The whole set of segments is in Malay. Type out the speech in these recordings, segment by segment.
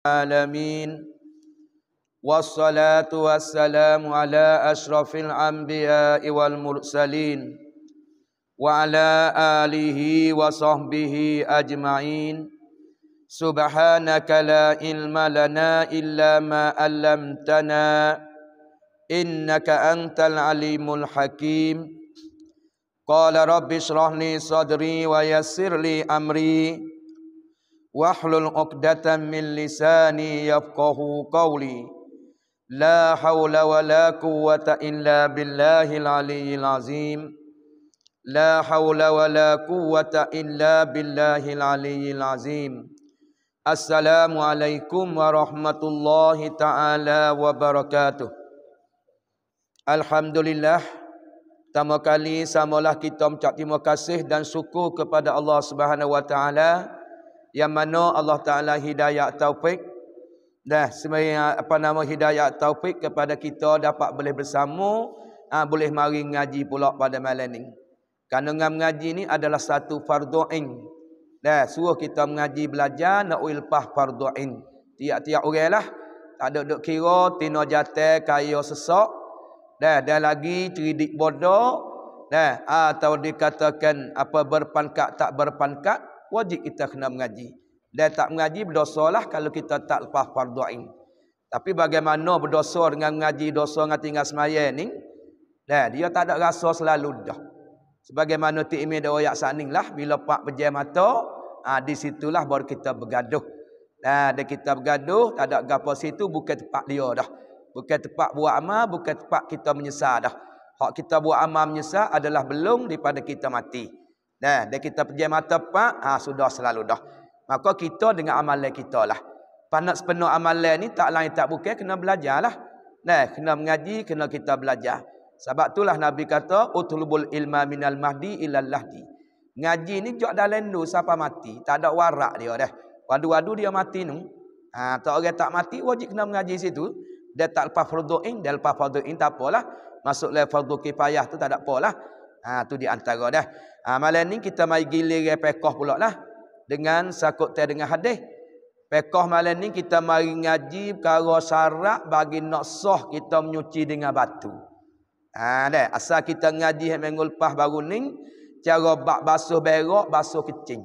العالمين والصلاة والسلام على أشرف الأنبياء والمرسلين وعلى آله وصحبه أجمعين سبحانك لا علم لنا إلا ما علمتنا إنك أنت العليم الحكيم قال رب اشرح لي صدري ويسر لي أمري واحلل عقدة من لساني يفقه قولي لا حول ولا قوة إلا بالله العلي العظيم لا حول ولا قوة إلا بالله العلي العظيم السلام عليكم ورحمة الله تعالى وبركاته الحمد لله Pertama kali samalah kita mengucap terima kasih dan syukur kepada Allah Subhanahu Wa Taala yang mana Allah Taala hidayah taufik dah semaya apa nama hidayah taufik kepada kita dapat boleh bersama ha, boleh mari ngaji pula pada malam ni kerana ngam mengaji ni adalah satu fardhu ain dah suruh kita mengaji belajar nak ulfah fardhu ain tiap-tiap oranglah tak ada duk kira tino jatah kaya sesak dah dan lagi ceridik bodoh dah atau dikatakan apa berpangkat tak berpangkat wajib kita kena mengaji. Dan tak mengaji berdosalah kalau kita tak lepas fardu Tapi bagaimana berdosa dengan mengaji dosa dengan tinggal sembahyang ni? Dan dia tak ada rasa selalu dah. Sebagaimana Timi dah royak saning lah bila pak pejam mata, ha, di situlah baru kita bergaduh. Nah, ha, kita bergaduh, tak ada gapo situ bukan tempat dia dah. Bukan tempat buat amal, bukan tempat kita menyesal dah. Hak kita buat amal menyesal adalah belum daripada kita mati. Nah, dan kita pejam mata pak, ha, sudah selalu dah. Maka kita dengan amalan kita lah. Panak sepenuh amalan ni tak lain tak bukan kena belajar lah. Nah, kena mengaji, kena kita belajar. Sebab itulah Nabi kata, "Utlubul ilma minal mahdi ilal lahdi." Ngaji ni jok dalam lu siapa mati, tak ada warak dia dah. Wadu-wadu dia mati nu. Ha, tak orang tak mati wajib kena mengaji situ. Dia tak lepas fardhu ain, dia lepas fardhu ain tak apalah. Masuk level fardhu kifayah tu tak ada apalah. Ha, tu di antara dah. Ha, malam ni kita mai gilirai pekoh pula lah. Dengan sakut teh dengan hadis. Pekoh malam ni kita mari ngaji perkara syarat bagi naksah kita menyuci dengan batu. Ha, dah. Asal kita ngaji yang mengulpah baru ni, cara bak basuh berok, basuh kecing.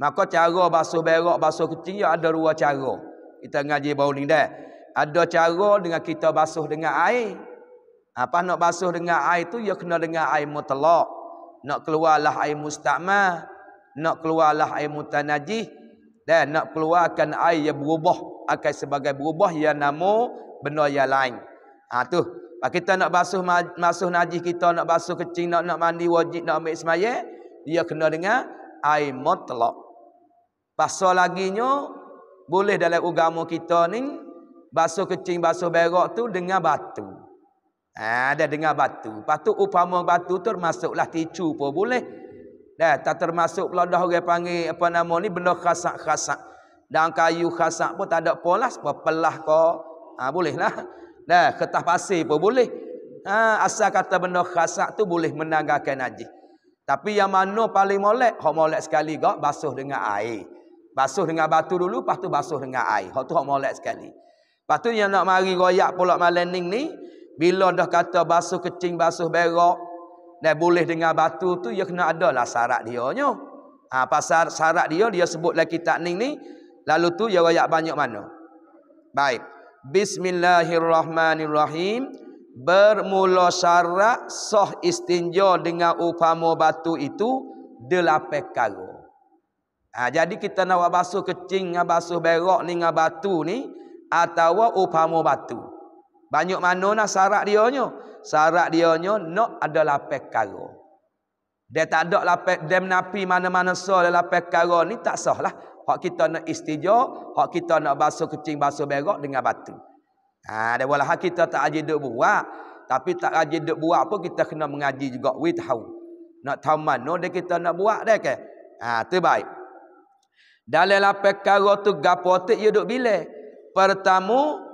Maka cara basuh berok, basuh kecing, ya ada dua cara. Kita ngaji baru ni dah. Ada cara dengan kita basuh dengan air. Apa ah, nak basuh dengan air tu, ya kena dengan air mutlak nak keluarlah air musta'mah, nak keluarlah air mutanajih dan nak keluarkan air yang berubah akan sebagai berubah yang namo benda yang lain ha tu kita nak basuh masuk najis kita nak basuh kecing nak nak mandi wajib nak ambil sembahyang dia kena dengan air mutlak pasal lagi laginya boleh dalam agama kita ni basuh kecing basuh berak tu dengan batu Ha, ada dengar batu. Patut upama batu termasuklah ticu pun boleh. Dah tak termasuk pula dah orang panggil apa nama ni benda khasak-khasak. Dan kayu khasak pun tak ada pola sepelah ke. Ha, boleh lah. Dah kertas pasir pun boleh. Ha, asal kata benda khasak tu boleh menanggalkan najis. Tapi yang mana paling molek, hok molek sekali gak basuh dengan air. Basuh dengan batu dulu, lepas tu basuh dengan air. Hok tu hok molek sekali. Lepas tu yang nak mari royak pula malam ni, bila dah kata basuh kecing, basuh berok. Dan boleh dengar batu tu, ia ya kena adalah syarat dia. Ha, pasal syarat dia, dia sebut lagi takning ni. Lalu tu, ia rakyat banyak mana. Baik. Bismillahirrahmanirrahim. Bermula syarat soh istinja dengan upama batu itu. Delapai karo. Ha, jadi kita nak basuh kecing, basuh berok ni, dengan batu ni. Atau upama batu. Banyak mana lah syarat dia ni. Syarat dia ni nak ada lapis karo. Dia tak ada lapis, dem napi mana-mana so, soal lapis karo ni tak sah lah. Hak kita nak istijak, hak kita nak basuh kecing, basuh berok dengan batu. Ha, dia boleh hak kita tak ajar duk buat. Tapi tak ajar duk buat pun kita kena mengaji juga. We tahu. Nak tahu mana dia kita nak buat dia ke? Ha, tu baik. Dalam lapis karo tu gapotik dia duk bila? Pertama,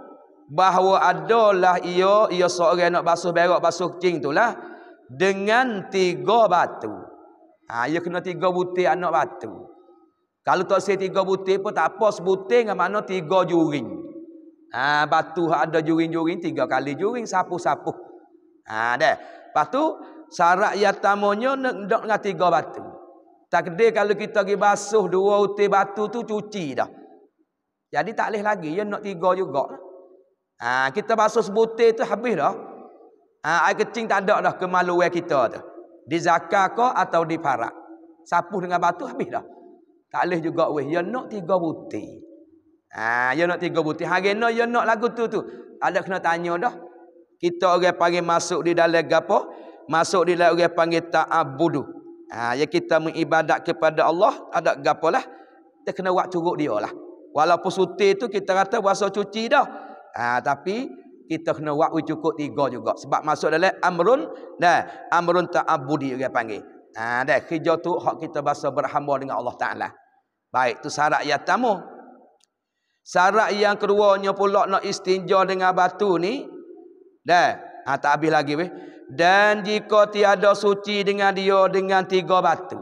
bahawa adalah ia ia seorang nak basuh berak basuh kencing itulah dengan tiga batu. Ha ia kena tiga butir anak batu. Kalau tak saya tiga butir pun tak apa sebutir dengan mana tiga juring. Ha batu ada juring-juring tiga kali juring sapu-sapu. Ha dah. Pastu syarat tamonyo nak ndak dengan tiga batu. Takde kalau kita pergi basuh dua butir batu tu cuci dah. Jadi tak leh lagi ya nak tiga juga Ha, kita basuh sebutir tu habis dah. Ha, air kecing tak ada dah kemaluan kita tu. Di zakar ke atau di parak. sapu dengan batu habis dah. Tak boleh juga weh. Ya nak tiga butir. Ha, ya nak tiga butir. Hari ni ya nak lagu tu tu. Tak ada kena tanya dah. Kita orang panggil masuk di dalam apa? Masuk di dalam orang panggil ta'abudu. Ha, ya kita mengibadat kepada Allah. Ada apa lah. Kita kena buat curuk dia lah. Walaupun sutir tu kita kata bahasa cuci dah. Ha, tapi kita kena waktu cukup tiga juga. Sebab masuk dalam amrun dah, amrun ta'abudi dia panggil. Ha dah kerja tu hak kita bahasa berhamba dengan Allah Taala. Baik tu syarat yang pertama. Syarat yang keduanya pula nak istinja dengan batu ni dah. Ha tak habis lagi weh. Dan jika tiada suci dengan dia dengan tiga batu.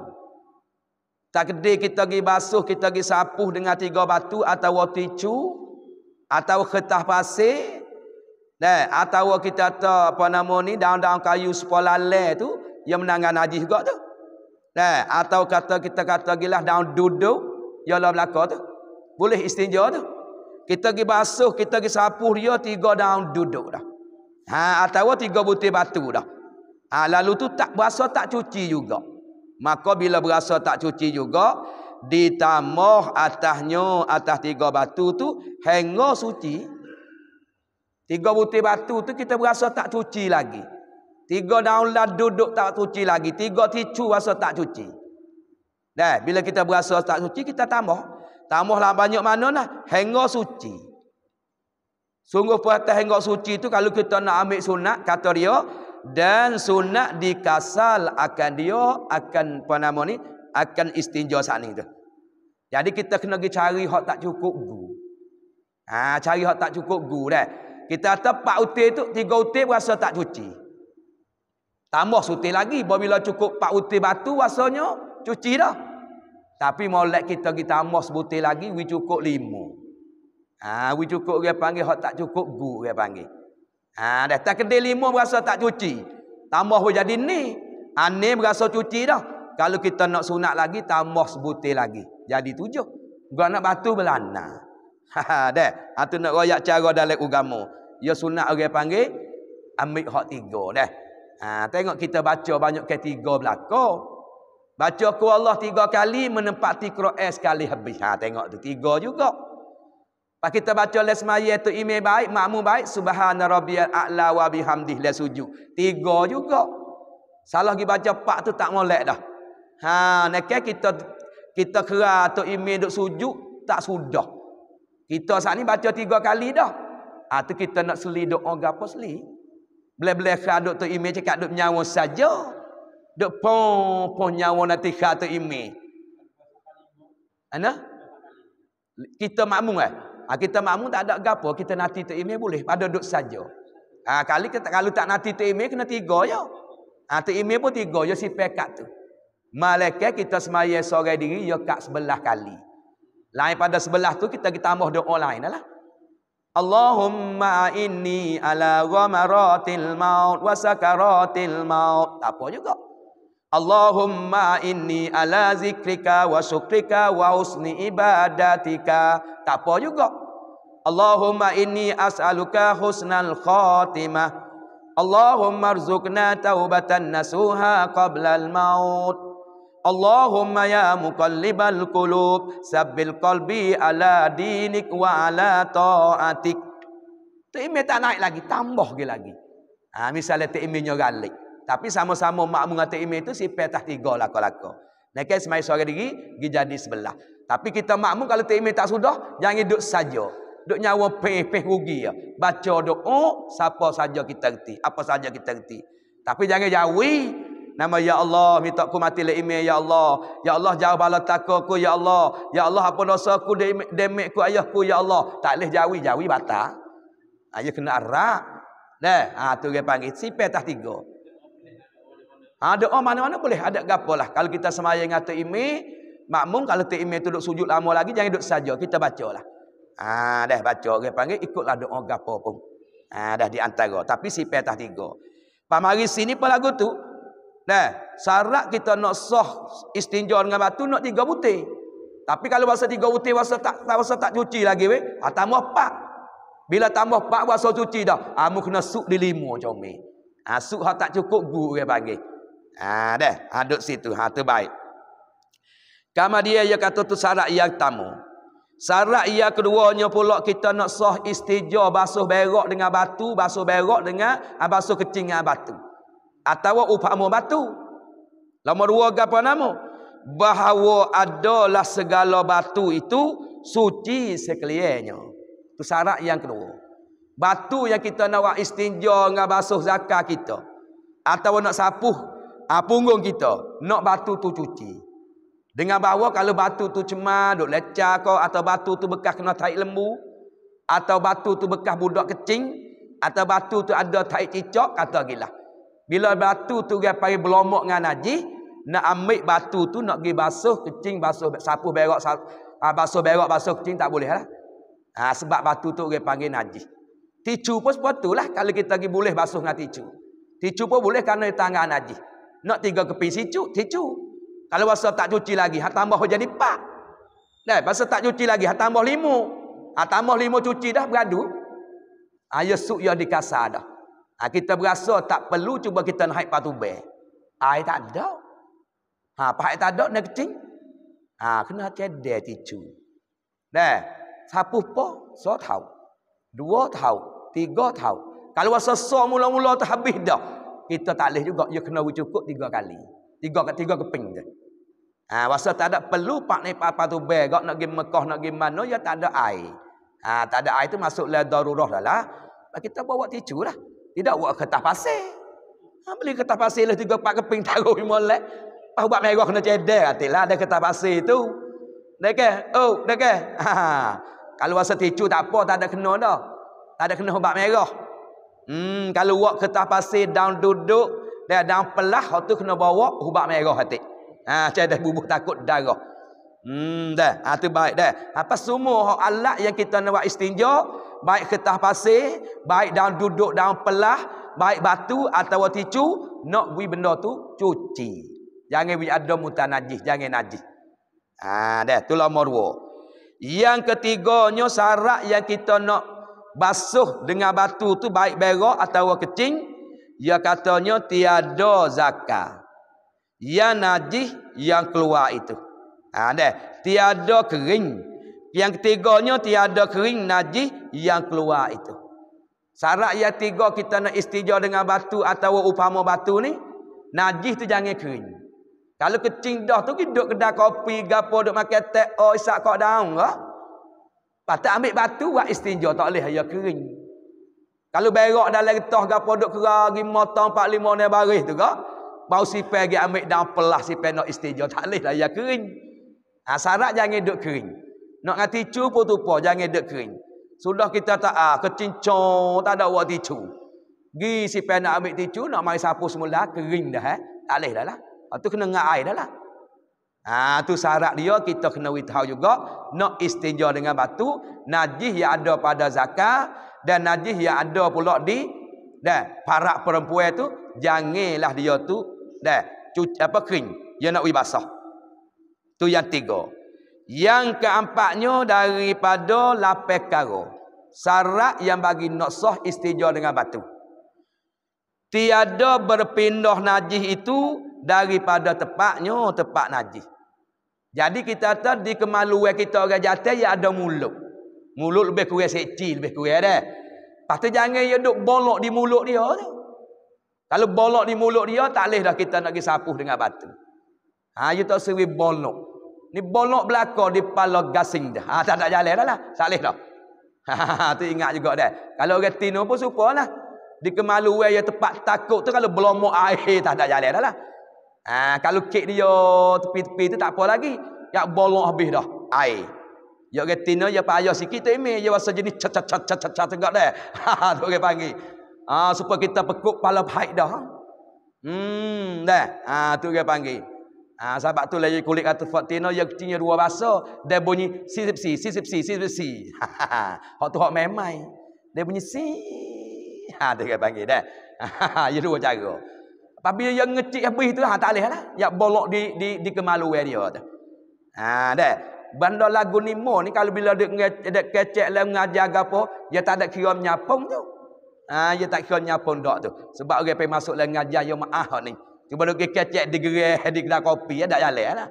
Takde kita pergi basuh, kita pergi sapuh dengan tiga batu atau waticu atau kertas pasir dan atau kita ta apa nama ni daun-daun kayu sepala lalai tu yang menangan najis juga tu. Dan atau kata kita kata gilah daun duduk yang lah belaka tu. Boleh istinja tu. Kita pergi basuh, kita pergi sapu dia tiga daun duduk dah. Ha, atau tiga butir batu dah. Ha, lalu tu tak berasa tak cuci juga. Maka bila berasa tak cuci juga, ditambah atasnya atas tiga batu tu hingga suci tiga butir batu tu kita berasa tak cuci lagi tiga daunlah duduk tak cuci lagi tiga ticu rasa tak cuci dah bila kita berasa tak cuci kita tamoh. tambahlah banyak mana nah hingga suci sungguh puas hingga suci tu kalau kita nak ambil sunat kata dia dan sunat dikasal akan dia akan apa nama ni akan istinja sana itu. Jadi kita kena pergi cari hak tak cukup gu. Ha, cari hak tak cukup gu dah. Kita tepat utih tu, tiga utih rasa tak cuci. Tambah sutih lagi. Bila cukup empat utih batu, rasanya cuci dah. Tapi molek kita pergi tambah sebutih lagi, we cukup lima. Ha, we cukup dia panggil, hak tak cukup gu dia panggil. Ha, dah tak kedai lima berasa tak cuci. Tambah pun jadi ni. Ha, ni berasa cuci dah. Kalau kita nak sunat lagi, tambah sebutih lagi jadi tujuh. Gua nak batu belana. Ha deh, atu nak royak cara dalam agama. Ya sunat orang panggil ambil hak tiga deh. Ha tengok kita baca banyak ke tiga belaka. Baca ku Allah tiga kali menempati Quran sekali habis. Ha tengok tu tiga juga. Pak kita baca les maye tu imej baik, makmu baik, subhana rabbiyal a'la wa bihamdih la sujud. Tiga juga. Salah gi baca pak tu tak molek dah. Ha nak kita kita kera atau Imin duk sujud, tak sudah. Kita saat ni baca tiga kali dah. Itu ah, ha, kita nak seli doa apa seli. Bila-bila kera Tok Imin cakap duk nyawa saja. Duk pun-pun nyawa nanti kera Tok Imin. Ana? Kita makmum kan? Ha, kita makmum tak ada apa, kita nanti Tok Imin boleh. Pada duk saja. Ha, kali kita, kalau tak nanti Tok Imin, kena tiga je. Ya? Ha, Tok Imin pun tiga je ya, si pekat tu. Malaikat kita semaya seorang diri ya kat sebelah kali. Lain pada sebelah tu kita kita tambah doa lain lah. Allahumma inni ala ghamaratil maut wa sakaratil maut. Tak apa juga. Allahumma inni ala zikrika wa syukrika wa usni ibadatika. Tak apa juga. Allahumma inni as'aluka husnal khatimah. Allahumma rzukna taubatan nasuha qabla al maut. Allahumma ya mukallibal qulub sabbil qalbi ala dinik wa ala ta'atik. Tu tak naik lagi, tambah lagi lagi. Ha, misalnya tu imi galik. Tapi sama-sama mak mengata tu imi tu si petah tiga lah kalau Nak kan semai suara diri, pergi jadi sebelah. Tapi kita mak mung kalau tu tak sudah, jangan duduk saja. Duduk nyawa peh-peh rugi. Ya. Baca doa, siapa saja kita reti. Apa saja kita reti. Tapi jangan jauhi. Nama ya Allah minta aku mati le email ya Allah. Ya Allah jawab bala takaku ya Allah. Ya Allah apa dosa aku demik ku ayahku ya Allah. Tak leh jauh jauh batal. Ayah ya kena arak. Dah, ha tu dia panggil sipe tah tiga. Ha ah, doa oh, mana-mana boleh ada gapolah. Kalau kita semaya ngata email, makmum kalau tak email tu duk sujud lama lagi jangan duduk saja kita ah, baca lah. Ha dah baca dia panggil ikutlah doa gapo pun. Ha dah di tapi sipe tah tiga. Pamari sini pun lagu tu, Nah, syarat kita nak sah istinja dengan batu nak tiga butir. Tapi kalau rasa tiga butir rasa tak rasa tak cuci lagi weh, ha tambah empat. Bila tambah empat rasa cuci dah, ha mu kena suk di lima macam ni. Ha ha tak cukup gu ke panggil. Ha dah, ha situ, ha tu baik. Kama dia yang kata tu syarat yang tamu. Syarat yang keduanya pula kita nak sah istijah basuh berok dengan batu, basuh berok dengan basuh kecing dengan batu atau upama batu. Lama dua ke apa nama? Bahawa adalah segala batu itu suci sekaliannya. Itu syarat yang kedua. Batu yang kita nak buat istinja dengan basuh zakat kita. Atau nak sapuh ah, punggung kita. Nak batu tu cuci. Dengan bahawa kalau batu tu cemar, duk lecah kau. Atau batu tu bekas kena taik lembu. Atau batu tu bekas budak kecing. Atau batu tu ada taik cicok Kata gila. Kata gila. Bila batu tu dia pergi berlomok dengan naji, nak ambil batu tu nak pergi basuh kencing, basuh sapu berak, ah, basuh berak, basuh kencing tak boleh lah. Ha, sebab batu tu dia panggil naji. Ticu pun sepatu lah kalau kita pergi boleh basuh dengan ticu. Ticu pun boleh kerana dia tangan najis. Nak tiga keping ticu, ticu. Kalau basuh tak cuci lagi, ha, tambah jadi pak. Dah, basuh tak cuci lagi, ha, tambah limu. Ha, tambah limu cuci dah beradu. Ha, ya suk ya dikasar dah. Ha, kita berasa tak perlu cuba kita naik patu bear. Air tak ada. Ha, apa air tak ada nak kecil? Ha, kena cedek ticu. Nah, sapu po, so tau, Dua tau, tiga tau. Kalau rasa so mula-mula tu habis dah. Kita tak boleh juga. Dia ya kena cukup tiga kali. Tiga ke tiga keping je. Ha, rasa tak ada perlu pak ni apa tu bear. Gak nak pergi Mekah, nak pergi mana, ya tak ada air. Ha, tak ada air tu masuklah darurah dah lah. Kita bawa ticu lah. Tidak buat kertas pasir. Ha, beli kertas pasir lah tiga, empat keping taruh lima lek. Pak buat merah kena cedek katil lah ada kertas pasir tu. eh, oh, dek, ha, ha. Kalau rasa ticu tak apa, tak ada kena dah. Tak ada kena ubat merah. Hmm, kalau buat kertas pasir down duduk, dia down pelah, tu kena bawa ubat merah hati. Ha, cedek bubuh takut darah. Hmm, dah. Ha, baik dah. Apa semua alat yang kita nak buat istinjak, baik kertas pasir, baik daun duduk, daun pelah, baik batu atau ticu, nak bui benda tu cuci. Jangan bui ada mutan najis, jangan najis. Ah, dah tu lah morwo. Yang ketiganya syarat yang kita nak basuh dengan batu tu baik berok atau kecing, ya katanya tiada zakat. Yang najis yang keluar itu. Ah, dah tiada kering. Yang ketiganya tiada kering najis yang keluar itu. Syarat yang tiga kita nak istijah dengan batu atau upama batu ni, najis tu jangan kering. Kalau kecing dah tu duduk kedai kopi, gapo duk makan teh, oh isak kok daun ke? Patut ambil batu buat istinja tak boleh ya kering. Kalau berak dalam getah gapo duk kerang 5 tahun 4 5 ni baris tu ke? Bau si pergi ambil daun pelah si penok istinja tak boleh lah ya kering. Ah jangan duk kering. Nak ngati cu pun tupa, jangan dek kering. Sudah kita tak ah, kecincong, tak ada waktu cu. Gi si pen nak ambil ticu, nak mai sapu semula, kering dah eh. Tak leh dah lah. Itu ah, kena ngai dah lah. Ha, tu syarat dia kita kena witau juga nak istinja dengan batu najis yang ada pada zakar dan najis yang ada pula di Dah para perempuan tu janganlah dia tu dan apa kering dia nak wibasah tu yang tiga yang keempatnya daripada lapek karo. sarak yang bagi noksoh istijau dengan batu. Tiada berpindah najih itu daripada tepatnya tepat najih. Jadi kita tahu di kemaluan kita orang jatuh yang ada mulut. Mulut lebih kurang seksi, lebih kurang dah. Lepas tu jangan dia ya duduk bolok di mulut dia. Kalau bolok di mulut dia, tak boleh dah kita nak pergi sapuh dengan batu. Ha, dia ya tak seri bolok. Ni bolok belakang di pala gasing dah. Ha, tak ada jalan dah lah. Salih dah. Ha, tu ingat juga dah. Kalau orang tino pun suka lah. Di kemaluan yang tepat takut tu kalau belomok air tak ada jalan dah lah. Ha, kalau kek dia tepi-tepi tu tak apa lagi. Ya bolok habis dah air. Ya orang tino ya payah sikit tu ini. Ya rasa jenis cat cat ha, tu orang panggil. Ha, supaya kita pekuk pala baik dah. Hmm, dah. Ha, tu orang panggil. Ha, sebab tu lagi kulit kata Fatina yang kecilnya dua bahasa. Dia bunyi si si, si si, si si. Hak tu hak memai. Dia bunyi si. Ha, dia kata panggil dah. Ha, ya, dua cara. Tapi yang ngecik habis tu lah, ha, tak boleh lah. Yak bolok di, di, di kemaluan dia tu. Ha, dah. Bandar lagu ni mo ni kalau bila dia nge, dia kecek lah mengajar apa, dia tak ada kira menyapung tu. Ha, dia tak kira menyapung tak tu. Sebab orang okay, pergi masuk lah mengajar yang maahat ni. Cuba duk kecek di gerai di kedai kopi ada ya, jalan lah.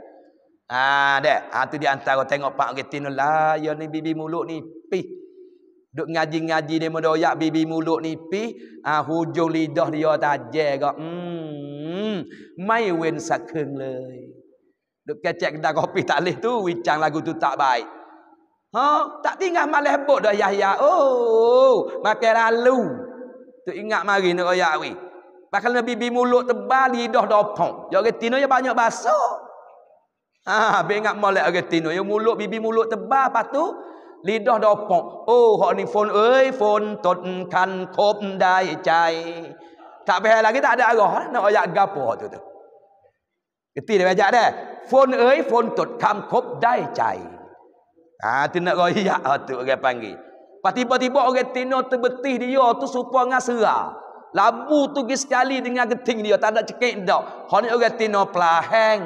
Ha dah, ha tu di antara tengok pak retin lah, ya ni bibi mulut ni pi. Duk ngaji-ngaji dia mendoyak bibi mulut ni pi, ha hujung lidah dia tajam gak. Hmm. Mai wen sakeng le. Duk kecek kedai kopi tak leh tu, wicang lagu tu tak baik. Ha, tak tinggal malah bot dah Yahya. Oh, makan lalu. Tu ingat mari nak royak weh. Bakal Nabi bi mulut tebal, lidah dopong. Ya Argentina ya banyak bahasa. Ha, bengak molek Argentina. Ya mulut bibi mulut tebal, patu lidah dah dopong. Oh, hok ni fon oi, fon tot kan kop dai cai. Tak payah lagi tak ada arah nak ayat gapo tu tu. Keti dia ajak dah. Fon oi, fon tot kan kop dai cai. Ha, tu nak royak tu orang panggil. Pas tiba-tiba Argentina terbetih dia tu supaya ngasera. Labu tu pergi sekali dengan geting dia. Tak ada cekik tau. Hanya orang tina pelaheng.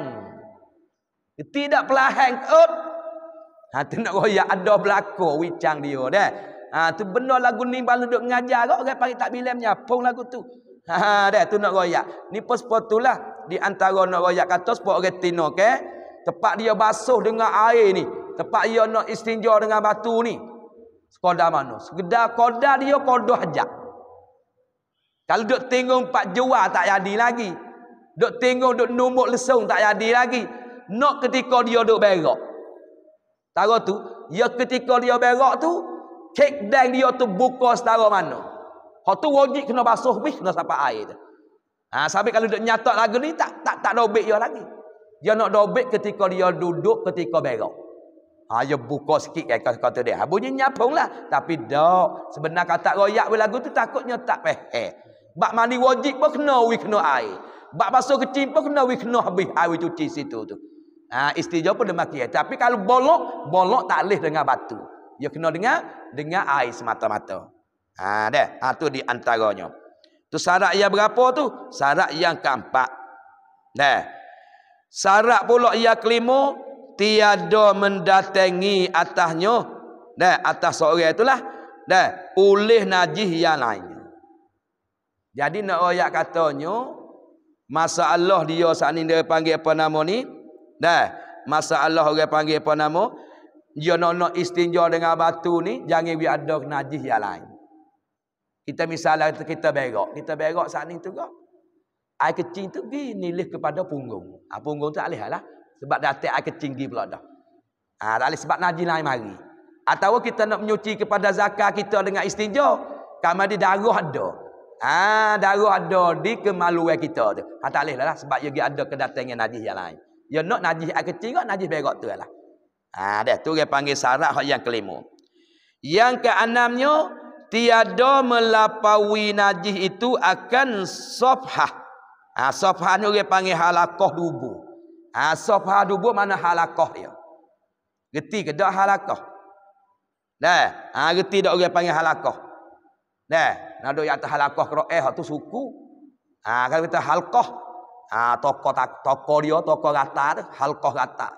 Tidak pelaheng. Oh. Ha, tu nak royak. Ada berlaku. Wicang dia. Dah. Ha, tu benda lagu ni baru duduk mengajar. Kau orang panggil tak bilam nyapung lagu tu. Ha, ha, dah. Tu nak royak. Ni pun sepuluh tu lah. Di antara nak royak kata sepuluh orang tina. Okay? Tempat dia basuh dengan air ni. Tempat dia nak istinja dengan batu ni. Sekodah mana? Sekedar kodah dia kodoh ajak. Kalau duk tinggung pak jual tak jadi lagi. Duk tinggung duk numuk lesung tak jadi lagi. Nak ketika dia duk berak. Tahu tu, ya ketika dia berak tu, kek dan dia tu buka setara mana. Hak tu wajib kena basuh bih kena sapa air tu. Ha, sampai kalau duk nyatak lagu ni tak tak tak dobek dia lagi. Dia nak dobek ketika dia duduk ketika berak. Ha, dia buka sikit kan kata, kata dia. Ha, bunyi nyapung lah. Tapi dok, sebenarnya kata royak lagu tu takutnya tak peheh. Bak mandi wajib pun kena we kena air. Bak basuh kecil pun kena we kena habis air cuci situ tu. Ha, istijab pun demikian. Tapi kalau bolok, bolok tak leh dengan batu. Ya kena dengar dengar air semata-mata. Ha dah, ha tu di antaranya. Tu syarat yang berapa tu? Syarat yang keempat. Dah. Syarat pula ia kelima tiada mendatangi atasnya. Dah, atas seorang itulah. Dah, oleh najis yang lain. Jadi nak ayat katanya Allah dia saat ini dia panggil apa nama ni? Dah. masa Allah dia panggil apa nama? Dia nak nak istinja dengan batu ni jangan bi ada najis yang lain. Kita misalnya kita berak, kita berak saat ini tu ke? Air kecil tu pergi nilih kepada punggung. Ha, punggung tu alih lah. Sebab dah tak air kecil pergi pula dah. Ha, tak alih sebab najis lain mari. Atau kita nak menyuci kepada zakat kita dengan istinja. Kamu ada darah dah. Ah ha, darah ada di kemaluan kita tu. Ha tak lah sebab dia ada kedatangan najis yang lain. Ya nak najis ak kecil kok najis berat tu lah. Ha dah tu dia panggil syarat yang kelima. Yang keenamnya tiada melapawi najis itu akan safhah. Ha safhah ni dia panggil halakah dubu. Ha safhah dubu mana halakah dia? Reti ke dak halakah? Dah, ha reti dak orang panggil halakah. Dah, nado yang atas halakoh kroeh atau suku. Ah, kalau kita halakoh, ah ha, toko tak toko dia toko rata, halakoh rata.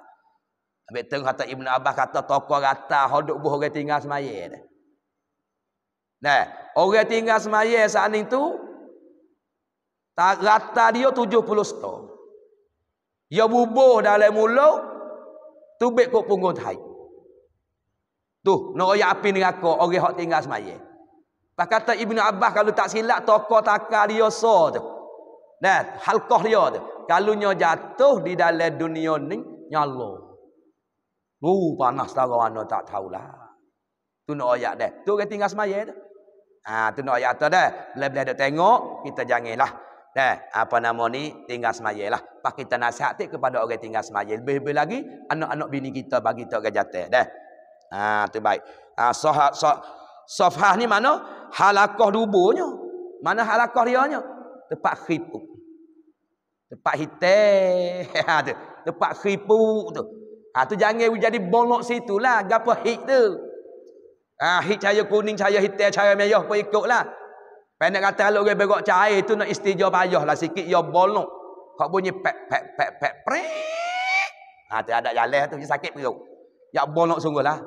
Abi tengah kata ibnu Abbas kata toko rata, hodok buh orang tinggal semaya. Nah, orang tinggal semaya saat itu tak rata dia tujuh puluh stok. Ya bubuh dalam mulu tubik kok punggung tai. Tu, nak no, oi api neraka orang hok tinggal semaya. Tak lah kata Ibn Abbas kalau tak silap toko takar dia so tu. Dan halkoh dia tu. Kalunya jatuh di dalam dunia ni, nyala. Oh, panas setara mana tak tahulah. Tu nak ayat dia. Tu kata tinggal semaya tu. Ha, tu nak ayat tu dah. Bila-bila dia tengok, kita janganlah. Dah, apa nama ni, tinggal semaya lah. Pak kita nasihat kepada orang tinggal semaya. Lebih-lebih lagi, anak-anak bini kita bagi tu orang jatuh. Dah. Ha, tu baik. Ha, sohah, sohah, sohah ni mana? halakah dubunya Mana halakah dianya? Tempat khipuk. Tempat hitam. Ha, Tempat khipuk tu. Ha, tu jangan jadi bolok situ lah. Gapa hit tu. Ha, hit cahaya kuning, cahaya hitam, cahaya merah pun ikut lah. Pendek kata kalau dia berok cahaya tu nak istijah payah lah sikit. Ya bolok. Kau bunyi pek, pek, pek, pek, pek. Ha, tu ada jalan tu. sakit perut. Ya bolok sungguh lah.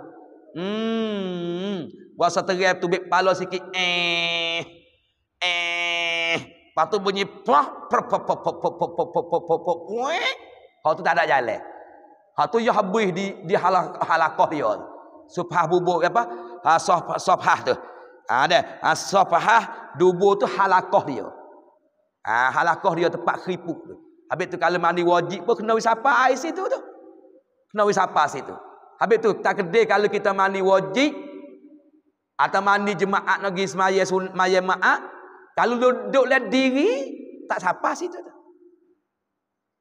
Hmm. puasa seteria tu bib pala sikit. Eh. Eh. Lepas bunyi pah per per per per per per per per per per per per Hal tu tak ada jalan. Hal tu yah habis di di halah halakah ya. Subhah bubuk apa? Ha sah sah tu. Ada ha, sah dubu tu halakah dia. Ha halakah dia tempat keriput tu. Habis tu kalau mandi wajib pun kena wisapa air situ tu. Kena wisapa situ. Habis tu tak takdir kalau kita mandi wajib atau mandi jemaat lagi semaya semaya maat kalau duduk lihat diri tak siapa situ.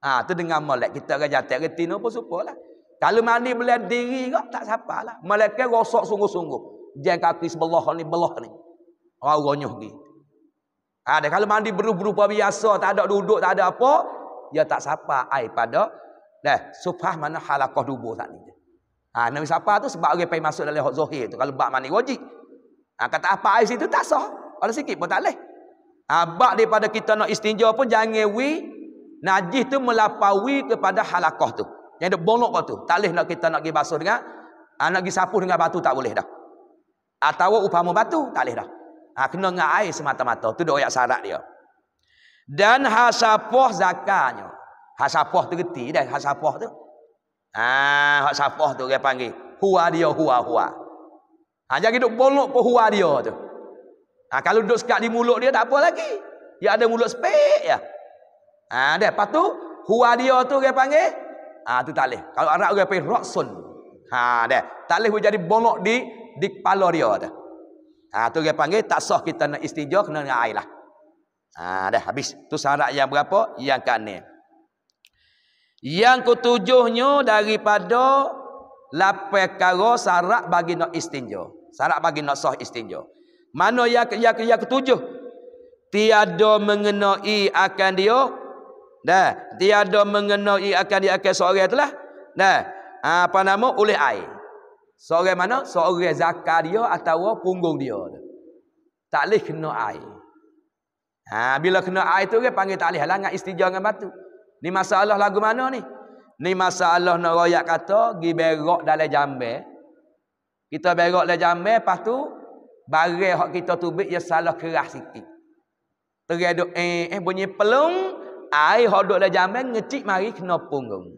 Ah ha, tu dengan molek kita kerja tak reti nopo supalah. Kalau mandi melihat diri kok tak siapa lah. Malaikat rosak sungguh-sungguh. Jangan kaki sebelah ni belah ni. Orang ronyoh ni. Ada ha, kalau mandi berupa biasa tak ada duduk tak ada apa ya tak siapa ai pada Nah, subhanallah halakoh dubuh tak ni. Ha, Nabi Safar tu sebab orang pergi masuk dalam hak zahir tu. Kalau bak mani wajib. Ha, kata apa air situ tak sah. Kalau sikit pun tak boleh. Ha, bak daripada kita nak istinja pun jangan wi najis tu melapaui kepada halakoh tu. Yang ada bolok kau tu. Tak boleh nak kita nak pergi basuh dengan ha, nak pergi sapu dengan batu tak boleh dah. Atau upama batu tak boleh dah. Ha, kena dengan air semata-mata. Tu dia yang syarat dia. Dan hasapoh zakanya. Hasapoh tu geti dah. Hasapoh tu. Ah, hak safah tu dia panggil. Hua dia hua hua. Ha jadi duk bolok pe hua dia tu. Ha kalau duk sekat di mulut dia tak apa lagi. Dia ada mulut sepek ya. Ha dah patu hua dia tu dia panggil. Ha tu tak leh. Kalau Arab dia panggil rasun. Ha dah. Tak leh jadi bolok di di kepala dia tu. Ha tu dia panggil tak sah kita nak istinja kena dengan air lah. Ha dah habis. Tu syarat yang berapa? Yang keenam. Yang ketujuhnya daripada lapai karo syarat bagi nak istinjo, sarak bagi nak soh istinjo. Mana yang, yang, yang ketujuh? Tiada mengenai akan dia. Dah, tiada mengenai akan dia akan seorang itulah. Dah. Apa nama oleh air? Seorang mana? Seorang zakat dia atau punggung dia. Tak boleh kena air. Ha, bila kena air itu dia panggil tak boleh halang istinja dengan batu. Ni masalah lagu mana ni? Ni masalah nak royak kata, gi berok dalam jambe. Kita berok dalam jambel, lepas tu, barang yang kita tubik, dia salah keras sikit. Teriaduk, eh, eh, bunyi pelung, air yang duduk dalam jambel, ngecik mari, kena punggung.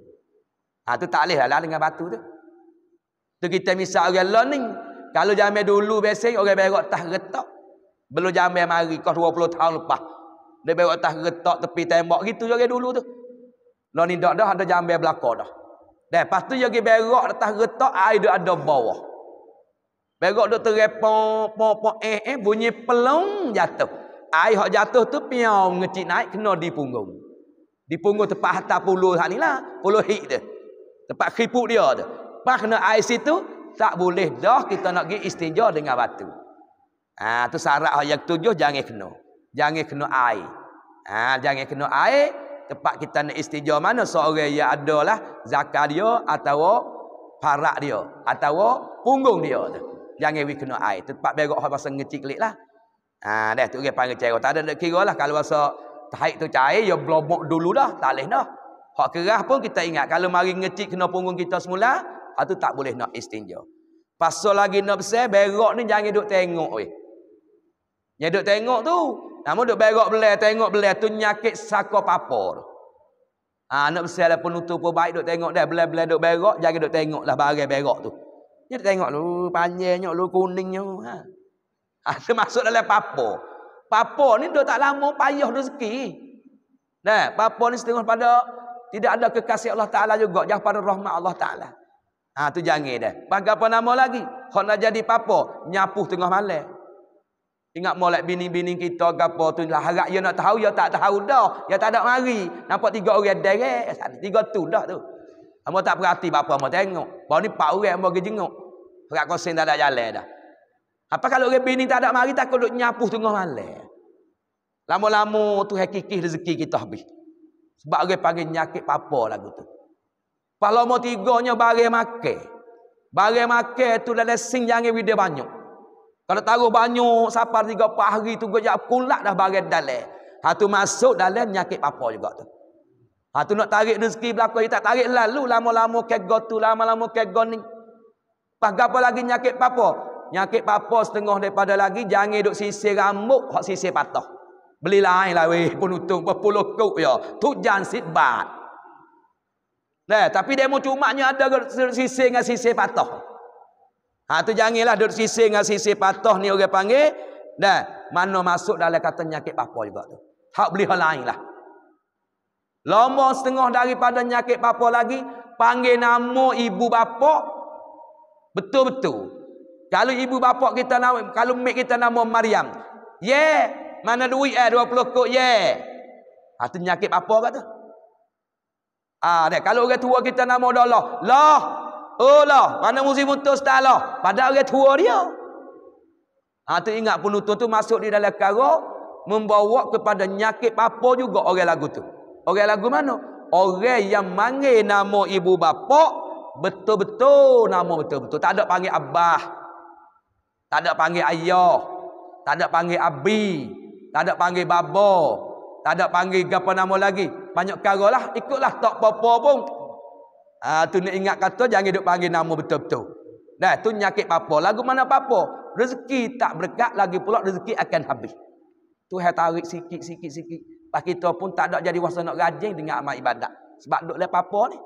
Ha, tu tak boleh lah, lah dengan batu tu. Tu kita misal orang learning. Kalau jambe dulu, biasa orang berok tak retak. Belum jambe mari, kau 20 tahun lepas. Dia berok tak retak tepi tembok, gitu juga dulu tu. Lah ni dak dah ada jambel belaka dah. Dan lepas tu dia pergi berak atas retak air dia ada bawah. Berak dia terepong, po, po, eh, eh, bunyi pelong jatuh. Air yang jatuh tu piau ngecik naik kena di punggung. Di punggung tempat hatta puluh hari lah. Puluh hit dia. Tempat kipuk dia tu. Pas kena air situ, tak boleh dah kita nak gi istinja dengan batu. Ha, tu syarat yang tujuh, jangan kena. Jangan kena air. Ha, jangan kena air tempat kita nak istijah mana seorang yang adalah zakat dia atau parak dia atau punggung dia tu. Jangan we kena ai. Tempat berok hal pasal ngeciklik lah. Ha dah tu orang panggil cara. Tak ada nak kira lah kalau rasa tahik tu cair ya blobok dulu dah, tak leh dah. Hak kerah pun kita ingat kalau mari ngecik kena punggung kita semula, atau tak boleh nak istinja. Pasal lagi nak besar berok ni jangan duk tengok weh. Yang duk tengok tu Namun duk berok belah tengok belah tu nyakit sako papor. Ha, anak besar lah penutup pun baik duk tengok dah belah-belah duk berok jaga duk tengoklah barang berok tu. Dia tengok lu panjangnya lu kuningnya ha. ha dia masuk dalam papor. Papor ni duk tak lama payah rezeki. Nah, papor ni setengah pada tidak ada kekasih Allah Taala juga jauh pada rahmat Allah Taala. Ha tu jangan dah. Bagapa nama lagi? Kalau nak jadi papor nyapuh tengah malam. Ingat molek bini-bini kita gapo tu lah harap dia nak tahu, dia tak tahu dah. Dia tak ada mari. Nampak tiga orang derek sana. Tiga tu dah tu. Amo tak perhati apa amo tengok. Baru ni empat orang amo pergi jenguk. Harap kosin tak ada jalan dah. Apa kalau orang bini tak ada mari tak duk nyapuh tengah malam. Lama-lama tu hakikih rezeki kita habis. Sebab orang panggil nyakit papa lagu tu. Kalau mau tiganya bareh makan. Bareh makan tu dalam sing jangan video banyak. Kalau taruh banyak sapar tiga 4 hari tu gojak kulat dah barang dalam. Ha tu masuk dalam nyakit apa juga tu. Ha tu nak tarik rezeki belakang dia tak tarik lalu lama-lama kego tu lama-lama kego ni. Pas gapo lagi nyakit apa? Nyakit apa setengah daripada lagi jangan duk sisir rambut hak sisir patah. Beli lain lah weh penutup berpuluh kuk ya. Tu jan sitbat. Nah, tapi demo cuma nya ada sisir dengan sisir patah. Ha tu janganlah duduk sisir dengan sisir patah ni orang panggil. Dah mana masuk dalam kata nyakit papa juga tu. Hak beli hal lain lah. Lama setengah daripada nyakit papa lagi. Panggil nama ibu bapa. Betul-betul. Kalau ibu bapa kita nama. Kalau mak kita nama Maryam. Ye. Yeah. Mana duit eh 20 kot ye. Yeah. Ha tu nyakit papa kata. Ah, ha, kalau orang tua kita nama Dolah. Lah. Oh Allah, mana musim putus tak Allah. Padahal orang tua dia. Ha, tu ingat penutup tu masuk di dalam karo. Membawa kepada nyakit apa juga orang lagu tu. Orang lagu mana? Orang yang manggil nama ibu bapa. Betul-betul nama betul-betul. Tak ada panggil abah. Tak ada panggil ayah. Tak ada panggil abi. Tak ada panggil babo. Tak ada panggil apa nama lagi. Banyak karo lah. Ikutlah tak apa-apa pun. Ah tu nak ingat kata jangan duk panggil nama betul-betul. Dah tu nyakit apa? Lagu mana apa? Rezeki tak berkat lagi pula rezeki akan habis. Tu hai tarik sikit-sikit sikit. Pas kita pun tak ada jadi wasa nak rajin dengan amal ibadat. Sebab duk le apa ni?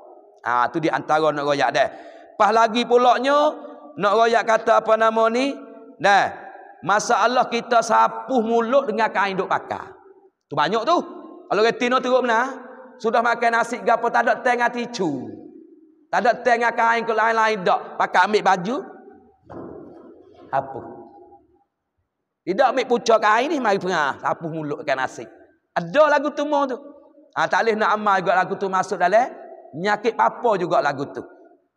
Ah tu di antara nak royak dah. Pas lagi pulaknya nak royak kata apa nama ni? Nah, masalah kita sapuh mulut dengan kain duk pakar. Tu banyak tu. Kalau retina teruk benar, sudah makan nasi gapo tak ada tengah ticu. Tak ada tengah kain ke lain-lain dak. Pakai ambil baju. Apa? Tidak ambil pucuk kain ni mari pengah, sapu mulut kan nasi. Ada lagu tu mahu tu. Ha, tak leh nak amal juga lagu tu masuk dalam nyakit papa juga lagu tu.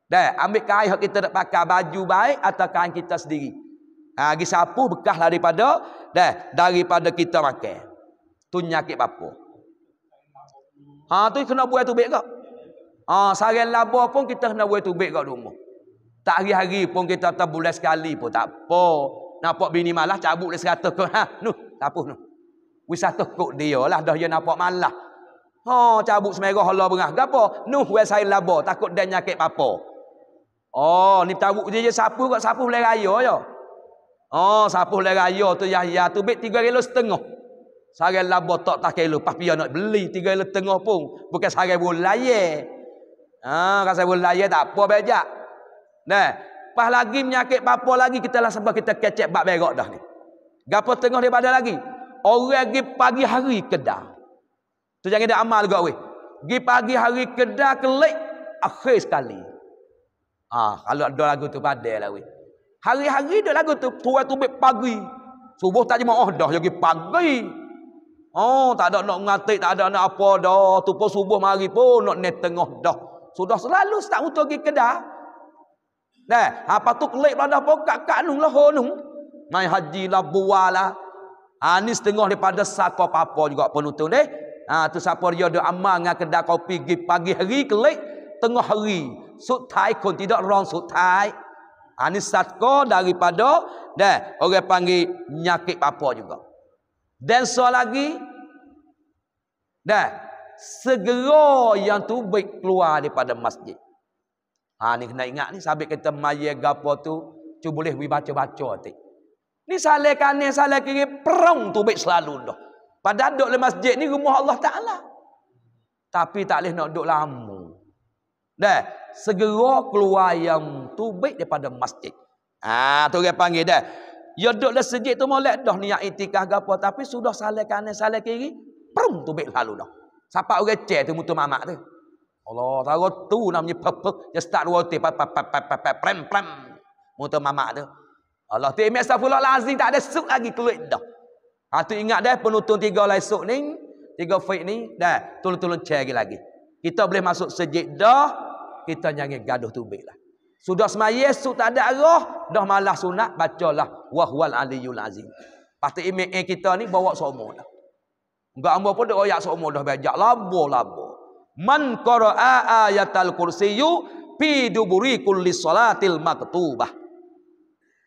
Dah, ambil kain hak kita nak pakai baju baik atau kain kita sendiri. Ha, pergi sapu bekas daripada dah daripada kita makan. Tu nyakit papa. Ha tu kena buat tu baik kak. Ah, ha, sarang laba pun kita kena buat tubik kat rumah. Tak hari-hari pun kita tak boleh sekali pun tak apa. Nampak bini malah cabut dia seratus kot. Ha, nu, tak apa nu. Wisata kot dia lah. Dah dia nampak malah. Ha, cabut semerah Allah berah. gapo Nu, buat sarang laba. Takut dia nyakit apa. Oh, ha, ni tahu dia sapu kot. Sapu boleh raya je. Oh, sapu boleh raya tu Yahya. Tubik tiga kilo setengah. Sarang laba tak tak kilo. Pas pia nak beli tiga kilo setengah pun. Bukan sarang bulan layak. Ha, kan saya boleh layak tak apa bejak. Nah, pas lagi menyakit papa lagi kita lah sebab kita kecek bab berok dah ni. Gapo tengah daripada lagi. Orang pergi pagi hari kedah. Tu jangan dia amal juga weh. Pergi pagi hari kedah kelik akhir sekali. Ah, ha, kalau ada lagu tu padah lah weh. Hari-hari ada lagu tu tuai tu pagi. Subuh tak jemaah dah pergi pagi. Oh, tak ada nak ngatik, tak ada nak apa dah. Tu pun subuh mari pun nak ni tengah dah. Sudah selalu start motor pergi kedah. Dah, apa tu kelik pada pokak kak nung lah honung. Mai haji lah buah lah. Ha, ni setengah daripada sako papa juga penutup deh. Ha, tu siapa dia ada amal dengan kedai kopi pergi pagi hari kelik tengah hari. Sutai kon tidak rong sutai. thai. Ha, ni sako daripada deh orang panggil nyakit papa juga. Dan so lagi Dah segera yang tu baik keluar daripada masjid. Ha ni kena ingat ni sabik kita maya gapo tu tu boleh we baca-baca ti. Ni salah kanan salah kiri perang tu baik selalu dah. Pada duduk di masjid ni rumah Allah Taala. Tapi tak leh nak duduk lama. Dah, segera keluar yang tu baik daripada masjid. Ha tu dia panggil dah. Ya duduk di masjid tu molek dah niat itikah gapo tapi sudah salah kanan salah kiri perang tu baik selalu dah. Sapa orang cek tu mutu mamak tu? Allah taro tu namanya pepek. Dia start roti. Prem, prem. Mutu mamak tu. Allah tu imat safullah lazim. Tak ada suk lagi keluit dah. Ha tu ingat dah penutup tiga lah esok ni. Tiga fit ni. Dah. Tolong-tolong cek lagi. lagi. Kita boleh masuk sejik dah. Kita nyanyi gaduh tu lah. Sudah semua Yesus tak ada roh. Dah malah sunat. Bacalah. Wahual aliyul azim. Pasti imat kita ni bawa semua lah. Enggak ambo pun royak seumur dah bajak labo-labo. Man qara'a ayatal kursiyyu fi duburi kulli salatil maktubah.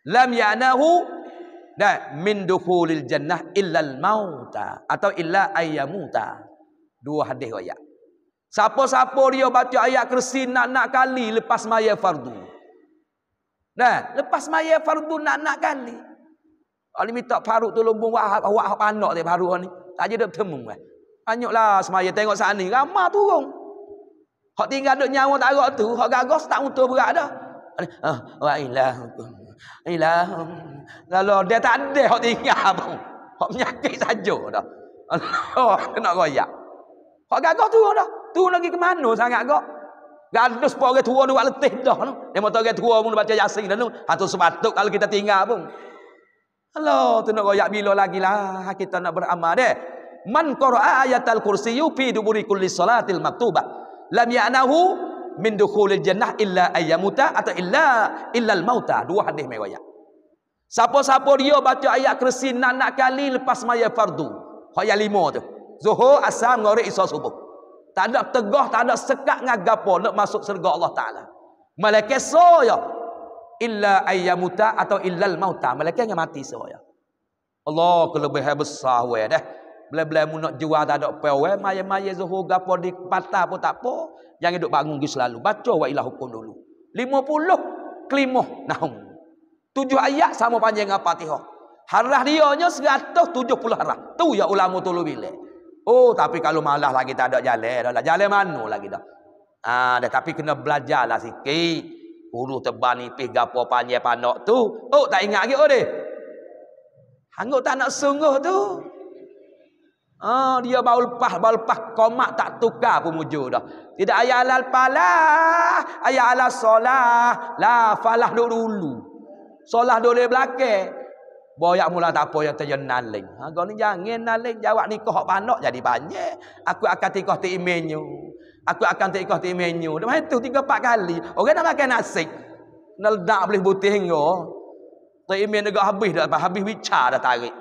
Lam yanahu nah min dukhulil jannah illa al mauta atau illa ayyamuta. Dua hadis royak. Siapa-siapa dia baca ayat kursi nak-nak kali lepas maya fardu. Nah, lepas maya fardu nak-nak kali. Ali minta Faruk tolong buat wahab anak dia Faruk ni tak ada bertemung lah. Eh. Banyaklah semaya tengok sana ni, ramah turun. Hak tinggal duk nyawa tak rak tu, hak gagah tak utuh berat dah. Ah, wa ilahukum. Ilahum. Kalau dia tak ada hak tinggal pun. Hak menyakit saja dah. Allah kena royak. Hak gagah turun dah. Turun lagi ke mana sangat gak? Gadus pore tua dua letih dah. Dia motor tua pun baca Yasin dah Hatu sepatuk kalau kita tinggal pun. Hello, tu nak royak bila lagi lah ha, kita nak beramal deh. Man qara'a ayatal kursi fi duburi kulli salatil maktubah lam ya'nahu min dukhulil jannah illa ayyamuta atau illa illal mauta. Dua hadis meriwayat. Siapa-siapa dia baca ayat kursi nak nak kali lepas maya fardu. Hoya lima tu. Zuhur, asam, ngorik, isa, subuh. Tak ada tegah, tak ada sekat dengan gapo nak masuk surga Allah Ta'ala. Malaikat so ya, illa ayyamuta atau illal mauta mereka yang mati semua ya. Allah kelebihan besar we dah bela-bela mu nak jual tak ada apa we maya-maya zuhur gapo di patah pun tak apa jangan duk bangun ke selalu baca wa ilah hukum dulu 50 kelimah nahum tujuh ayat sama panjang dengan Fatihah harah dia nya 170 harah tu ya ulama tolu bila oh tapi kalau malah lagi tak ada jalan dah lah. jalan mana lagi dah ah dah tapi kena belajarlah sikit Uruh tebal ni pergi gapo panjang panok tu. Oh tak ingat lagi oh hangut Hanggup tak nak sungguh tu. Oh dia baru lepas baru lepas komat tak tukar pun wujud dah. Tidak ayat alal pala ayat alal solah, la falah dulu. Solah dole belake Boyak mula tak apa yang terjun naling. Ha, kau ni jangan naling. Jawab ni kau panok jadi banyak. Aku akan tikah ti imenyu aku akan tikah ti menu. dah macam tu tiga 4 kali orang nak makan nasi nak boleh butih hingga tak imin juga habis dah habis bicara dah tarik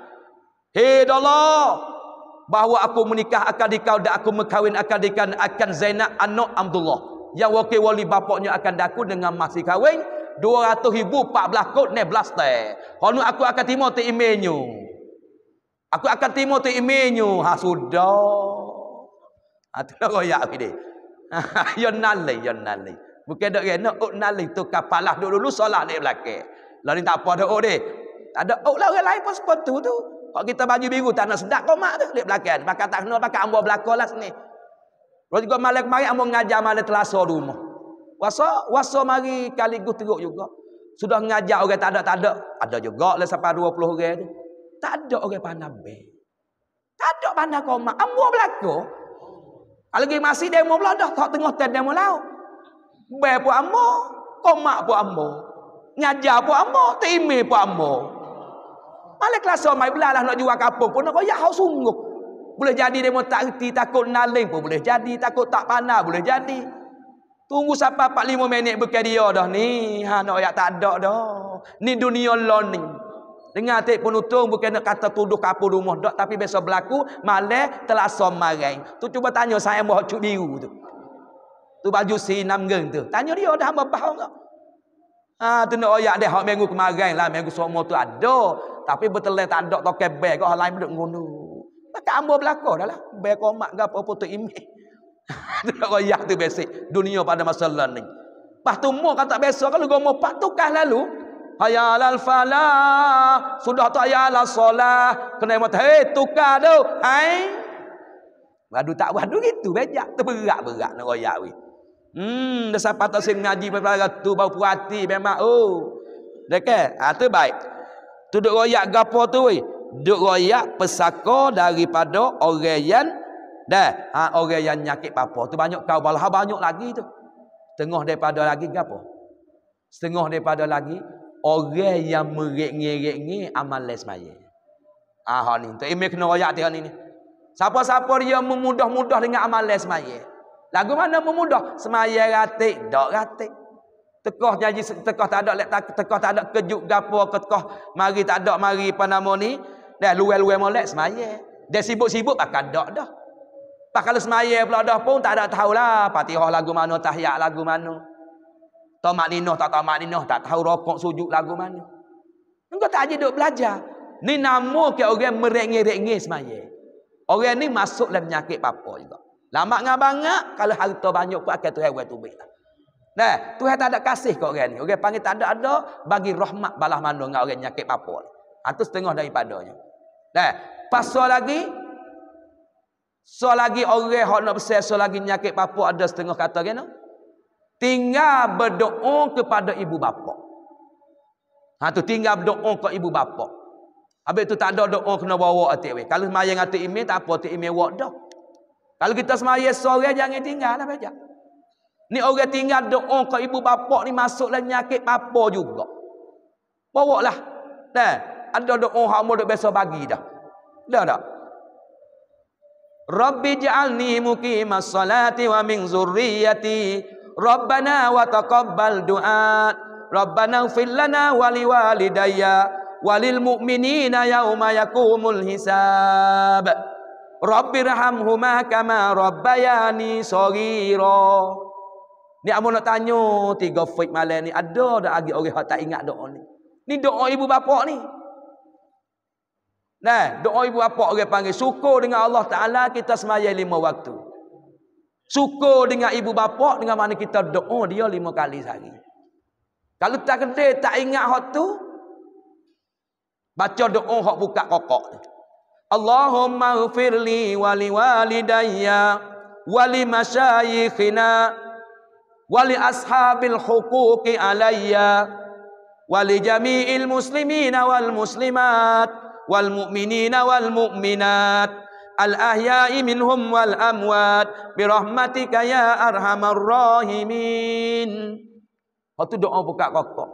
hei dolah bahawa aku menikah akan dikau dan aku berkahwin akan dikan akan Zainab anak Abdullah yang wakil wali bapaknya akan daku dengan masih kahwin 200,014 kot ni blaster kalau aku akan timur ti menu. aku akan timur ti menu. ha sudah ha tu lah royak Ya nali, ya nali. Bukan dok kena ok nali tu kapalah dok dulu solat ni belakang. Lah ni tak apa dok ni. Oh, ada ok lah orang lain pun sepatu tu. Kalau kita baju biru tak nak sedak kau mak tu lek belakang. Maka tak kena pakai ambo belakang lah sini. Kalau juga malam kemarin ambo ngajar malam telaso rumah. Waso, waso mari kali gu teruk juga. Sudah ngajar orang tak ada tak ada. Ada juga lah sampai 20 orang tu. Tak ada orang pandai be. Tak ada pandai kau mak ambo belakang. Kalau masih demo pula dah. Tak tengah tiap demo lau. Baik pun ambo. Komak pun ambo. Ngajar pun ambo. Timi pun ambo. Malah kelas omai belah lah nak jual kapung pun. Nak ya, sungguh. Boleh jadi demo tak reti takut naling pun. Boleh jadi takut tak panah. Boleh jadi. Tunggu sampai 45 minit berkarya dah ni. Ha, nak ayat tak ada dah. Ni dunia learning. Dengar tip penutung bukan nak kata tuduh kapur rumah dok tapi biasa berlaku malam telasom marai. Tu cuba tanya saya mau cuk biru tu. Tu baju si enam geng tu. Tanya dia dah apa bau enggak? Ha tu nak oyak dia hak minggu kemarin lah minggu semua tu ada. Tapi betul tak ada tok kebe kok lain duduk ngono. Lah, tak ambo belako dahlah. Be ko mak gapo apa tu imi. Tu oyak tu besik dunia pada masa lalu ni. Pas tu mo kata besok kalau gomo patukah lalu Hayal al-falah. Sudah tak hayal al solah Kena yang mata. tukar tu. Hai. Badu tak badu gitu. Bejak. Terberak-berak nak royak weh. Hmm, dah sampai tak sing mengaji pada tu bau puati memang oh. Dekat. Ah, ha tu baik. Tu duk royak gapo tu weh. Duk royak pesaka daripada orang yang dah ha orang yang nyakit papa tu banyak kau balah banyak lagi tu. Tengah daripada lagi gapo? Setengah daripada lagi orang yang merengi-rengi amal les maya. Ah ha ni, tak imek kena royak dia ni. Siapa-siapa dia memudah-mudah dengan amal les maya. Lagu mana memudah? Semaya ratik, dak ratik. Tekah janji tekah tak ada tak tekah tak ada kejut gapo ke tekah mari tak ada mari apa nama ni. Dah luar-luar molek semaya. Dah sibuk-sibuk akan dak dah. Pak kalau semaya pula dah pun tak ada tahulah Fatihah lagu mana, tahiyat lagu mana. Tahu makninah, tak tahu makninah, tak tahu rokok, sujud, lagu mana. Engkau tak ajar duk belajar. Ni nama ke orang merengih-rengih semaya. Orang ni masuklah penyakit apa juga. Lama dengan banyak, kalau harta banyak pun akan Tuhan buat tubik lah. Nah, Tuhan tak ada kasih ke orang ni. Orang panggil tak ada-ada, bagi rahmat balah mana dengan orang penyakit apa. Atau ha, setengah daripadanya. Nah, pasal lagi, so lagi orang yang nak besar, so lagi nyakit apa ada setengah kata. Kenapa? tinggal berdoa kepada ibu bapa. Ha tu tinggal berdoa ke ibu bapa. Habis tu tak ada doa kena bawa atik we. Kalau semayang atik imin tak apa atik imin wak dah. Kalau kita semayang sore jangan tinggal lah baca. Ni orang tinggal doa ke ibu bapa ni masuklah nyakit papa juga. Bawa lah. Dah. Ada doa hamba dok biasa bagi dah. Dah dah. Rabbij'alni muqimassalati wa min zurriyyati Rabbana wa taqabbal du'a Rabbana fil lana wali walidayya walil mu'minina yawma yakumul hisab Rabbi rahamhuma kama rabbayani sorira Ni amun nak tanya tiga fit malam ni ada dak lagi orang tak ingat doa ni Ni doa ibu bapa ni Nah, doa ibu bapa orang panggil syukur dengan Allah Taala kita semaya lima waktu. Suka dengan ibu bapa dengan mana kita doa dia lima kali sehari. Kalau tak kena tak ingat hak tu baca doa hak buka kokok. Allahumma ighfirli wa liwalidayya wa li masyayikhina wa li ashabil huquqi alayya wa li jami'il muslimina wal muslimat wal mu'minina wal mu'minat al-ahya'i minhum wal amwat bi rahmatika ya arhamar rahimin. Waktu doa buka kokok.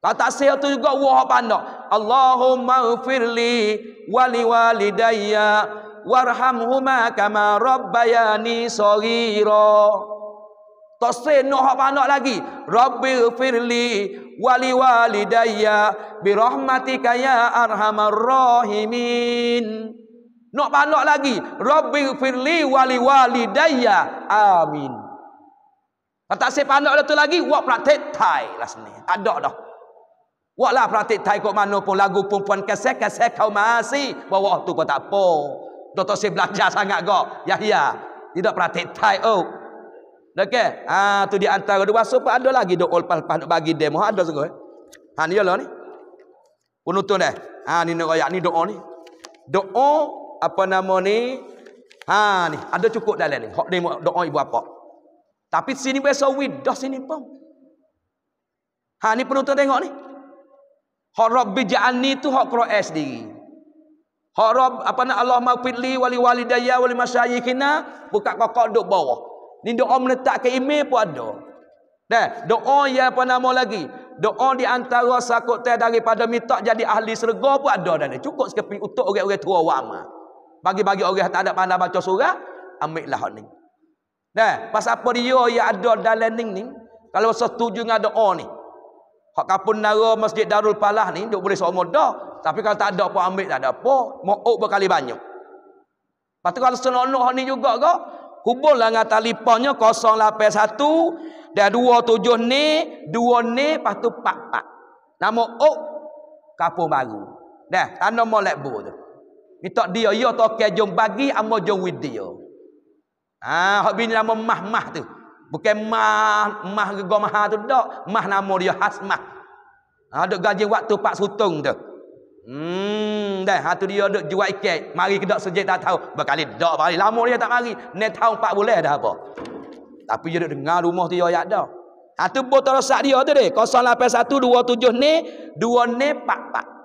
Kata saya tu juga wah pandak. Allahumma ufirli wali walidayya warhamhuma kama rabbayani sagira. Tak no nak hak pandak lagi. Rabbi ufirli wali walidayya rahmatika ya arhamar rahimin. Nak balak lagi. Rabbi firli wali wali daya Amin. Kalau tak saya balak tu lagi, buat praktik Thai lah sini. Ada dah. Buatlah praktik Thai kot mana pun. Lagu perempuan kesek, kesek kau masih. Bawa tu pun tak apa. Doktor saya belajar sangat kok. Ya, ya. Tidak praktik Thai. Oh. Okey. Ha, tu di antara dua. So, pun ada lagi. Dok old pas nak bagi demo. Ada sungguh. Eh? Ha, ni lah ni. Penutup dah. Eh. Ha, ni nak rakyat ni doa ni. Doa apa nama ni? Ha ni, ada cukup dalam ni. Hak ni doa ibu apa? Tapi sini biasa widah sini pun. Ha ni penonton tengok ni. Hak Rabbi ja'alni tu hak Quran sendiri. Hak rob apa nak Allah mau li wali wali daya wali masyayikhina buka kokok duk bawah. Ni doa meletakkan imej pun ada. Dah, doa ya apa nama lagi? Doa di antara sakut teh daripada mitak jadi ahli serga pun ada dah Cukup sekeping untuk orang-orang tua wa bagi-bagi orang tak ada pandai baca surah, ambil lah ni. Nah, pasal apa dia yang ada dalam ni ni? Kalau setuju dengan doa ni. Hak kapun nara Masjid Darul Palah ni dok boleh seumur dah, tapi kalau tak ada apa ambil tak ada apa, mauk berkali banyak. Pastu kalau senonoh ni juga ke, lah dengan teleponnya 081 dan 27 ni, 2 ni pastu 44. Nama ok Kapung Baru. Dah, tanda molek bu tu. Kita dia, ya tak okey, jom bagi, amal jom with dia. Haa, hak bini nama mah-mah tu. Bukan mah, mah gegor mahal tu tak. Mah nama dia hasmah. Haa, duk gaji waktu pak sutung tu. Hmm, dah, haa tu dia duk jual ikat. Mari ke duk tak tahu. Berkali duk, berkali lama dia tak mari. Ni tahu pak boleh dah apa. Tapi dia duk dengar rumah tu, ya tak ya, ada. Ha, tu botol sak dia tu deh. 081-27 ni, 2 ni, pak-pak.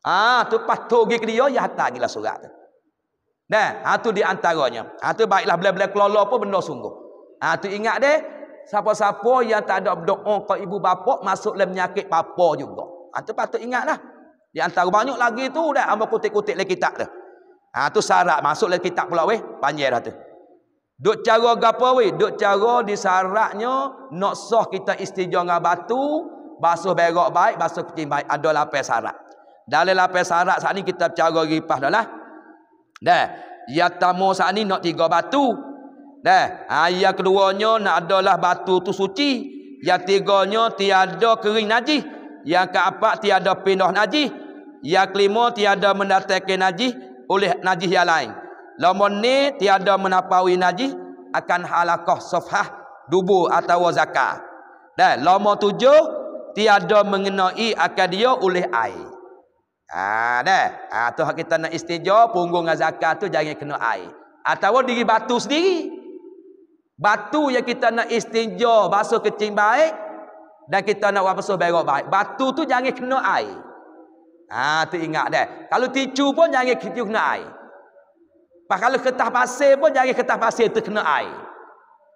Ah tu patuh pergi ke dia ya hantar gila surat tu. Nah, ha tu di antaranya. Ha tu baiklah bila-bila kelola pun benda sungguh. Ha tu ingat deh siapa-siapa yang tak ada doa ke ibu bapa masuk dalam penyakit papa juga. Ha tu patut ingatlah. Di antara banyak lagi tu dah hamba kutik-kutik le kitab tu. Ha tu syarat masuk le kitab pula weh, panjang dah tu. Duk cara gapo weh? Duk cara disaratnya nak sah kita istijah dengan batu, basuh berok baik, basuh kecil baik, ada lapis syarat. Dalam lapis syarat saat ini kita bercara ripah dah lah. Dah. Yatamu saat ini nak tiga batu. Dah. Ayat ha, ah, keduanya nak adalah batu tu suci. Yang tiganya tiada kering najih. Yang keempat tiada pindah najih. Yang kelima tiada mendatangkan najih oleh najih yang lain. Lama ni tiada menapaui najih akan halakah sofah dubu atau zakah. Dah. lama tujuh tiada mengenai akadiyah oleh air. Haa, dah. Haa, tu kita nak istijau, punggung zakat tu jangan kena air. Atau diri batu sendiri. Batu yang kita nak istijau, basuh kecing baik. Dan kita nak basuh berok baik. Batu tu jangan kena air. Haa, tu ingat dah. Kalau ticu pun jangan ticu kena air. Pas kalau ketah pasir pun jangan ketah pasir tu kena air.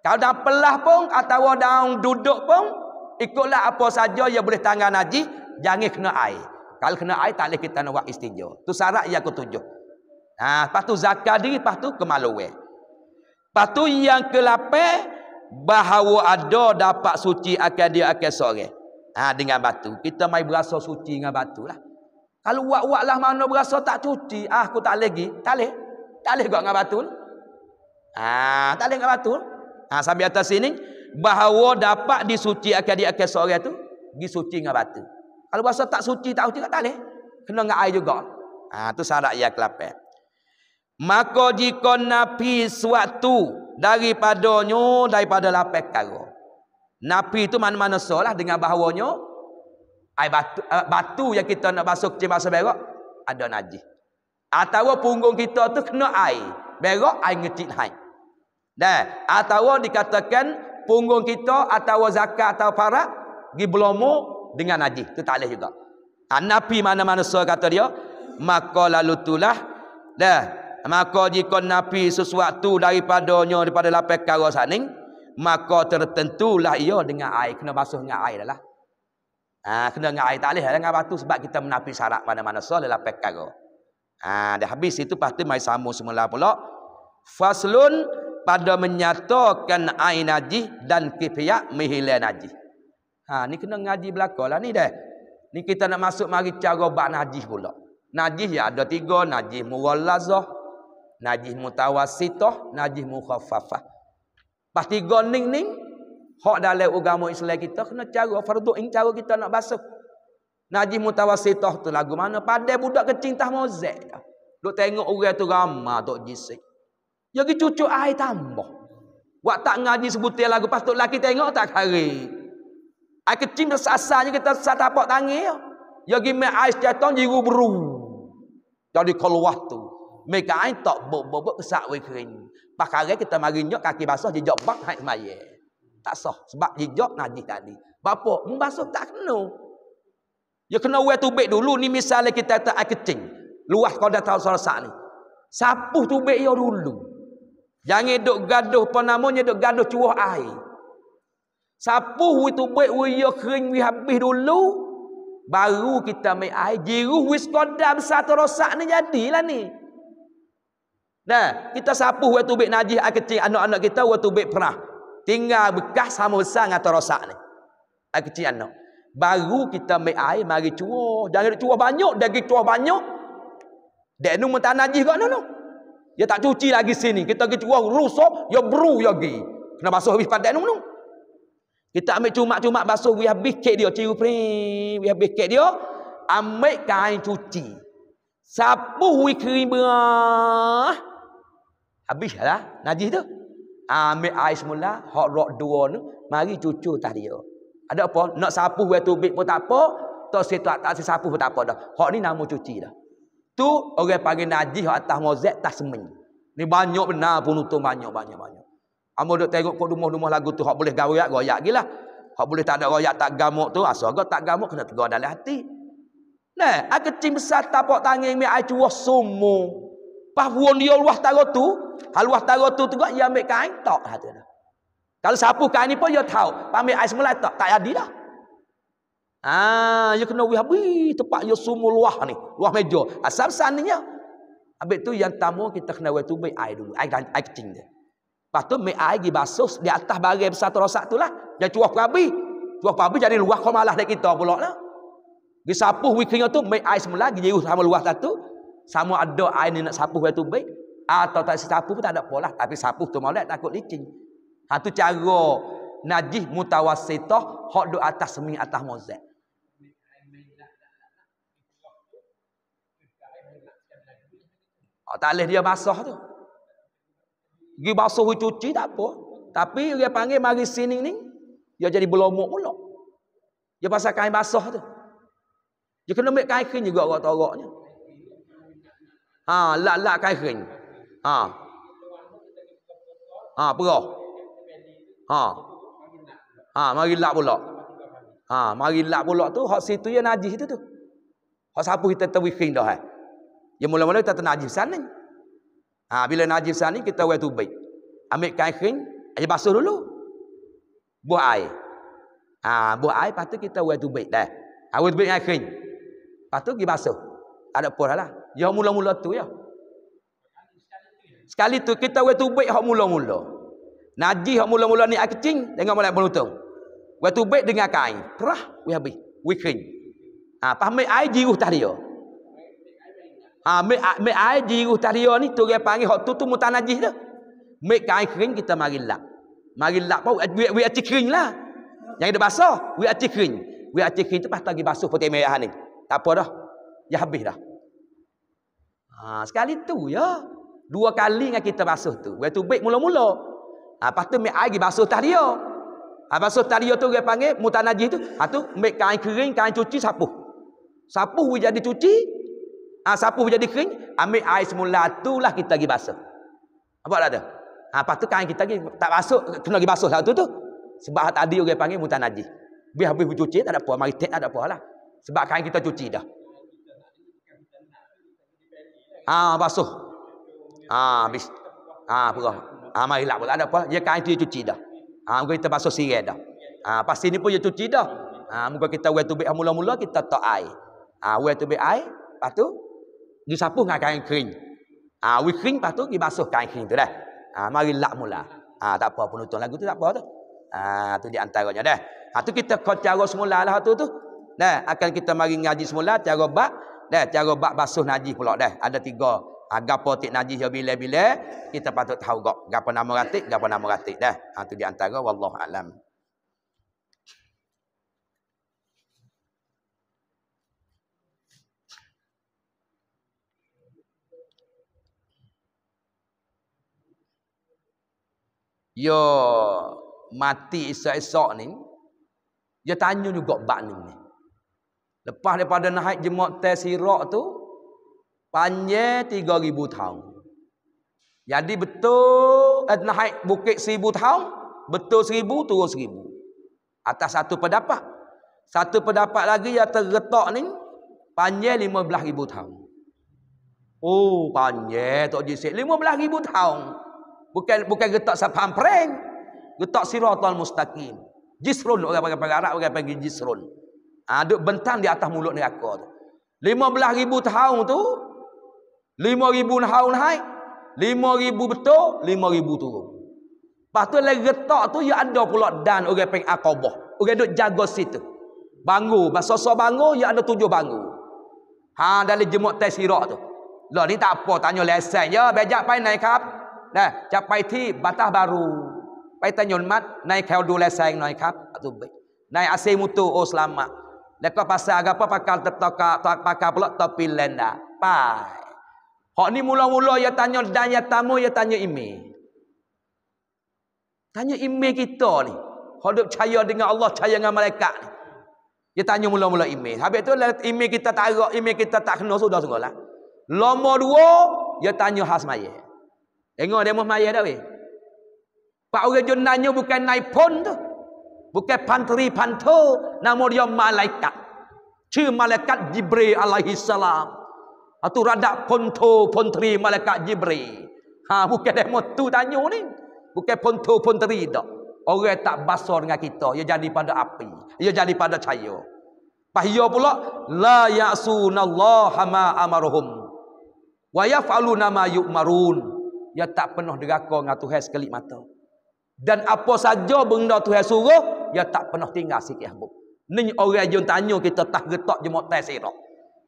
Kalau dah pelah pun, atau dah duduk pun, ikutlah apa saja yang boleh tangan Najib, jangan kena air. Kalau kena air tak boleh kita nak buat istinja. Tu syarat yang ketujuh. Ha, lepas tu zakat diri, lepas tu kemaluan. Lepas tu yang kelapai, bahawa ada dapat suci akan dia akan sore. Ha, dengan batu. Kita mai berasa suci dengan batu lah. Kalau wak-wak lah mana berasa tak cuci, ah, aku tak lagi. Tak boleh. Tak boleh kot dengan batu. Ha, tak boleh dengan batu. Ha, sambil atas sini, bahawa dapat disuci akan dia akan sore tu, disuci dengan batu. Kalau bahasa tak suci, tak suci, tak boleh. Kena dengan air juga. Ha, tu syarat ya kelapa. Maka jika Nabi suatu daripadanya, daripada lapis karo. Nabi itu mana-mana solah dengan bahawanya. Air batu, eh, batu yang kita nak basuh kecil basuh berok, ada najis. Atau punggung kita tu kena air. Berok, air ngecik naik. Dah, atau dikatakan punggung kita atau zakat atau parak, di belomu dengan najis itu tak boleh juga anapi mana mana so kata dia maka lalu itulah dah maka jika nabi sesuatu daripadanya daripada lapak karo saning maka tertentulah ia dengan air kena basuh dengan air lah ah ha, kena dengan air tak boleh dengan batu sebab kita menapi syarat mana-mana so lapak karo ah ha, dah habis itu pasti mai sambung semula pula faslun pada menyatakan air najis dan kifiyat mihilan najis Ha ni kena ngaji belakalah ni dah. Ni kita nak masuk mari cara bab najis pula. Najis ya ada tiga. najis mughallazah, najis mutawassithah, najis mukhaffafah. Pas tiga ning-ning hak dalam agama Islam kita kena cara fardu ing cara kita nak basuh. Najis mutawassithah tu lagu mana pada budak kecil tah mozek. Duk tengok orang tu ramah tok jisik. Ya cucu cucuk air tambah. Wak tak ngaji sebutir lagu pas tok laki tengok tak karik. Air kecing tu sasanya kita sat tapak tangih. Ya gi mai ais jatuh di ru Jadi keluar tu. Mereka ain tak bobok-bobok kesak we kering. Pakare kita mari nyok kaki basah di jok bak hai maye. Tak sah sebab di jok tadi. Bapa membasuh tak kena. Ya kena we tubik dulu ni misalnya kita tak air kecing. Luah kau dah tahu soal sat ni. Sapuh tubik ya dulu. Jangan duk gaduh pun namanya duk gaduh cuah air. Sapu itu baik uyo kering wi habis dulu baru kita mai air jiru wis kodam satu rosak ni jadilah ni. Nah, kita sapu wi tu baik najis ai kecil anak-anak kita wi tu baik perah. Tinggal bekas sama besar ngata rosak ni. Ai kecil anak. Baru kita mai air mari cuo, Jangan nak cuo banyak, dah daging cuo banyak. Dek nu mentan najis gak nu dia tak cuci lagi sini. Kita pergi cuo rusuk, ya bru ya gi. Kena basuh habis pandai nu kita ambil cuma-cuma basuh, we habis kek dia, ciri pering, we habis kek dia, ambil kain cuci. Sapu we Habis lah, lah najis tu. Ambil air semula, hot rock dua ni, mari cucu tak dia. Ada apa? Nak sapu we tubik pun tak apa, tak si tak, tak si sapu pun tak apa dah. Hot ni nama cuci dah. Tu, orang panggil najis atas mozek, tak semen. Ni banyak benar pun, untung banyak-banyak-banyak. Amo duk tengok kok rumah-rumah lagu tu hak boleh gawiak royak gila. Hak boleh tak ada royak tak gamuk tu asal ah, gak tak gamuk kena tegar dalam hati. Nah, aku tim besar tapak tangan mi acu sumu. Pas buon dia luah tara tu, hal luah tara tu tegak ia ambil kain tak hati dah. Kalau sapu kain ni pun ia tahu, pambi ais semula tak tak jadi dah. Ah, ia kena wih habis tempat ia sumu luah ni, luah meja. Asal ha, saninya. Habis tu yang tamu kita kena wih tu baik air dulu, air air kecing dia. Lepas tu, mik air basus di atas barang besar tu rosak tu lah. Dia cuah perabi. Cuah perabi jadi luah komalah dari kita pulak lah. Dia sapuh wikinya tu, mik air semula, dia jiru sama luah satu. Sama ada air ni nak sapuh waktu baik. Atau tak sapu pun tak ada pola. Tapi sapuh tu malah takut licin. Satu ha cara najih mutawasitah hok duk atas semi atas mozak. Oh, ha, tak boleh dia basah tu. Gi basuh cuci tak apa. Tapi dia panggil mari sini ni, dia jadi berlomok pula. Dia pasal kain basah tu. Dia kena ambil kain kering juga rotoroknya. Ha, lak-lak kain kering. Ha. Ha, perah. Ha. Ha, mari lak pula. Ha, mari lak pula tu, hak situ yang najis itu tu. Hak siapa kita kering dah eh. Yang mula-mula kita ternajis sana ni. Ha, bila najis ni kita wear tubik. Ambil kain kering, aja basuh dulu. Buah air. Ha, buah air patut kita wear tubik dah. Ha, wear tubik kain kering. Patut pergi basuh. Ada pun lah. Ya mula-mula tu ya. Sekali tu kita wear tubik hok mula-mula. Najis hok mula-mula ni akecing dengan mulai penutup. Wear tubik dengan kain. Perah, wear habis. Wear kering. Ha, pahamai air jiruh tahdiyah. Ah, me me mai air diru tahriya ni tu dia panggil hak tu tu mutanajis dah. me kain kering kita mari lap. Mari lap pau we we ati kering lah. Yang ada basah, we ati kering. We ati kering tu pasti lagi basuh putih merah ni. Tak apa dah. Ya habis dah. Ha, sekali tu ya. Dua kali dengan kita basuh tu. Waktu baik mula-mula. Ha, lepas tu mai air lagi basuh tahriya. Ha, basuh tahriya tu dia panggil mutanajis tu. Ha, tu mai kain kering, kain cuci, sapu. Sapu we jadi cuci, ha, sapu jadi kering, ambil air semula lah kita pergi basuh. Apa dah tu? Ha, lepas tu kain kita pergi, tak basuh, kena pergi basuh lah tu tu. Sebab tadi orang panggil mutan najis. Biar habis cuci tak ada apa, mari tak ada apa lah. Sebab kain kita cuci dah. Ah ha, basuh. Ah ha, habis. Ah ha, perah. Ah mari lah ada apa, dia kain tu dia cuci dah. Ah ha, mungkin kita basuh sirai dah. Ah ha, pasti ni pun dia cuci dah. Ah ha, muka kita wet tubik mula-mula kita tak air. Ah ha, wet tubik air, lepas tu dia sapu dengan kain kering. Ah, ha, kering lepas tu dia basuh kain kering tu dah. Ah, ha, mari lak mula. Ah, tak apa penutup lagu tu tak apa tu. Ah, ha, tu di antaranya dah. Ha tu kita kau cara semula lah tu tu. Nah, akan kita mari ngaji semula cara bab dah, cara bab basuh najis pula dah. Ada tiga agapo ah, ha, tik najis ya bila-bila kita patut tahu gak. Gapo nama ratik, gapo nama ratik dah. Ha tu di antara wallahu alam. Ya mati esok-esok ni. Dia tanya juga bakning ni. Lepas daripada naik jemaat tes hirak tu. Panjang 3,000 tahun. Jadi betul eh, naik bukit 1,000 tahun. Betul 1,000 turun 1,000. Atas satu pendapat. Satu pendapat lagi yang tergetak ni. Panjang 15,000 tahun. Oh panjang tak jisik. 15,000 tahun bukan bukan getak sapam prank getak siratal mustaqim jisrun orang panggil Arab orang panggil jisrun ah ha, duk bentang di atas mulut neraka tu ribu tahun tu 5000 tahun haid 5000 betul 5000 turun pastu lagi getak tu ya ada pula dan orang panggil aqabah orang duk jaga situ bangu masa-masa bangu ya ada tujuh bangu ha dalam jemuk tasirat tu lah ni tak apa tanya lesen je ya. bejak pai naik kap นะจะไปที่บัตตาบารูไปตะยนมัดในแคลดูแลแซงหน่อยครับอุบในอาเซมุตูโอสลามะแล้วก็ภาษาอาปะปากาตตอกะตอกปากาเปลตอปิลเลนดาไปขอนี่มุลาวุลอย่าตะยนดันย่าตามุย่าตะยนอิมีตะยนอิมีกิตโตนี่ขอดูชายอดิงอัลลอฮ์ชายงามาเลกะย่าตะยนมุลาวุลอิมีฮะเบตุลเลอิมีกิตตะตะกออิมีกิตตะตะขโนสุดอสุกอละลอมอดูโอย่าตะยนฮัสมาเย Tengok demo maya dah weh. Pak orang jun nanya bukan naik pon tu. Bukan pantri panto, nama dia malaikat. Si malaikat Jibril alaihi salam. Atu radak ponto pontri malaikat Jibril. Ha bukan demo tu tanya ni. Bukan ponto pontri dah. Orang tak basuh dengan kita, ia jadi pada api, ia jadi pada cahaya. Pahiyo pula la ya'sunallaha ma amaruhum wa yaf'aluna ma yu'marun yang tak penuh deraka dengan Tuhan sekelip mata. Dan apa saja benda Tuhan suruh, yang tak penuh tinggal sikit habuk. Ini orang yang tanya kita tak getok je mok tes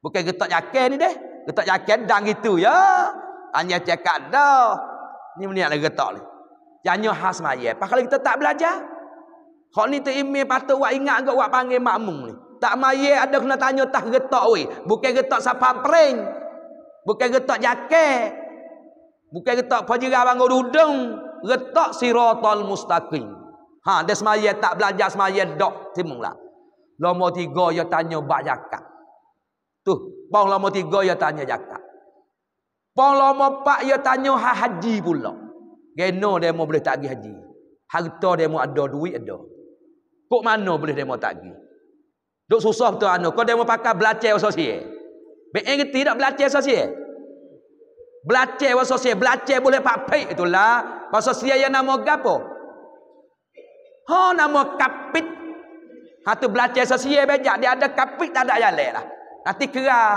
Bukan getok yakin ni deh. Getok yakin dan gitu ya. Hanya cakap dah. Ini menikah lagi getok ni. Hanya khas maya. Pak kalau kita tak belajar. Kalau ni terimil patut buat ingat ke buat panggil makmum ni. Tak maya ada kena tanya tak getok weh. Bukan getok sapa pering. Bukan getok yakin. Bukan retak penjirah bangun dudung, Retak siratul mustaqim. Ha, dia semaya tak belajar semaya dok. Timung lah. Lama tiga, dia tanya bak jakak. Tu, pang lama tiga, dia tanya jakak. Pang lama pak, dia tanya ha haji pula. Geno dia mau boleh tagih haji. Harta dia mau ada, duit ada. Kok mana boleh dia mau tagih? Duk susah betul anu. Kau dia mau pakai belacai sosial. Bek ngerti tak belacai sosial? Belacai bahasa saya. Belacai boleh pak pek itulah. Bahasa saya yang nama apa? Ha nama kapit. Hatu belacai sosial bejak. Dia ada kapit tak ada jalan lah. Nanti kerah.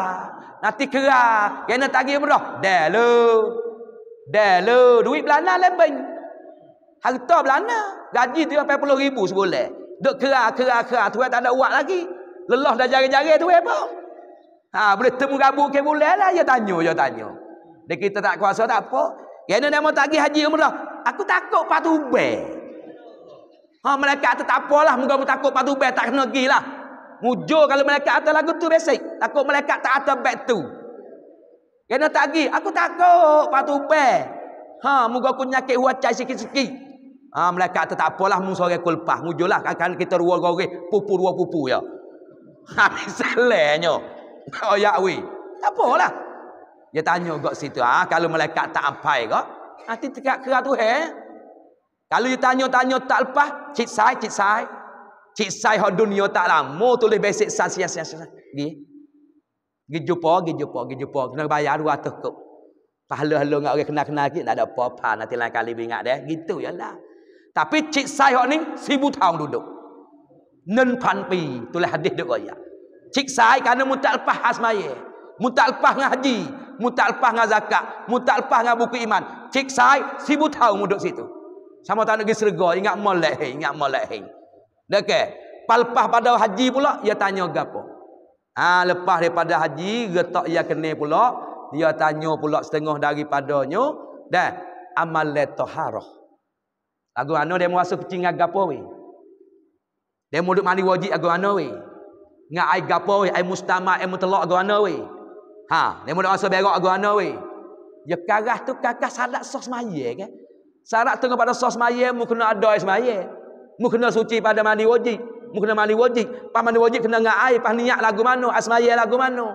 Nanti kerah. Kena tagih berdoa. Dah lu. Dah lu. Duit belana lebih. Harta belana. Gaji tu sampai puluh ribu sebulan. Duk kerah, kerah, kerah. Tu tak ada uang lagi. Lelah dah jari-jari tu apa? Ha, boleh temu gabu ke boleh lah. Ya tanya, ya tanya. Dan kita tak kuasa tak apa. kena dia mau tagih haji umrah. Aku takut patuh be, Ha, mereka tu tak apalah. Muka aku takut patuh be Tak kena pergi lah. Mujur kalau mereka atas lagu tu besik. Takut mereka tak atas beg tu. Kerana tagih. Aku takut patuh be, Ha, muka aku nyakit huacai sikit-sikit. Ha, mereka tu tak apalah. Muka sore kulpah. Mujur lah. Kan kita ruang-ruang. Pupu ruang pupu ya. Ha, misalnya. Oh, ya, weh. Tak apalah. Dia tanya kat situ, ah kalau malaikat tak sampai ke? Nanti ah, dekat kera tu eh. Kalau dia tanya-tanya tak lepas, cik sai, cik sai. Cik sai hak dunia tak lama tulis besik sas sas sas. Gi. Gi jumpa, gi jumpa, gi jumpa. Kena bayar 200 kok. Pahala-hala dengan orang kenal-kenal lagi, tak ada apa-apa. Nanti lain kali bingat dia. Gitu je ya lah. Tapi cik sai hak ni, sibu tahun duduk. Nenpan pi. Tulis hadis dia kaya. Cik sai, kerana mu tak lepas hasmaya. Mu tak lepas dengan haji mutak lepas dengan zakat, mutak lepas dengan buku iman. Cik sai, sibu tahu muduk situ. Sama tak nak pergi serga, ingat molek, ingat molek. Okey. Palpah pada haji pula, dia tanya gapo. Ha, lepas daripada haji, getok dia kena pula, dia tanya pula setengah daripadanya, dan amal taharah. Agu ano dia merasa kucing dengan gapo we? Dia mau duduk mandi wajib agu ano we? Ngai gapo we? Ai mustama, ai mutlaq agu ano we? Ha, dia mula rasa berak agama weh. Dia karah tu kakak salat sos maye ke? Salat tengok pada sos maye mu kena ada semaye. Mu kena suci pada mandi wajib. Mu kena mandi wajib. Pas mandi wajib kena ngai, air, pas niat lagu mano, asmaye lagu mano.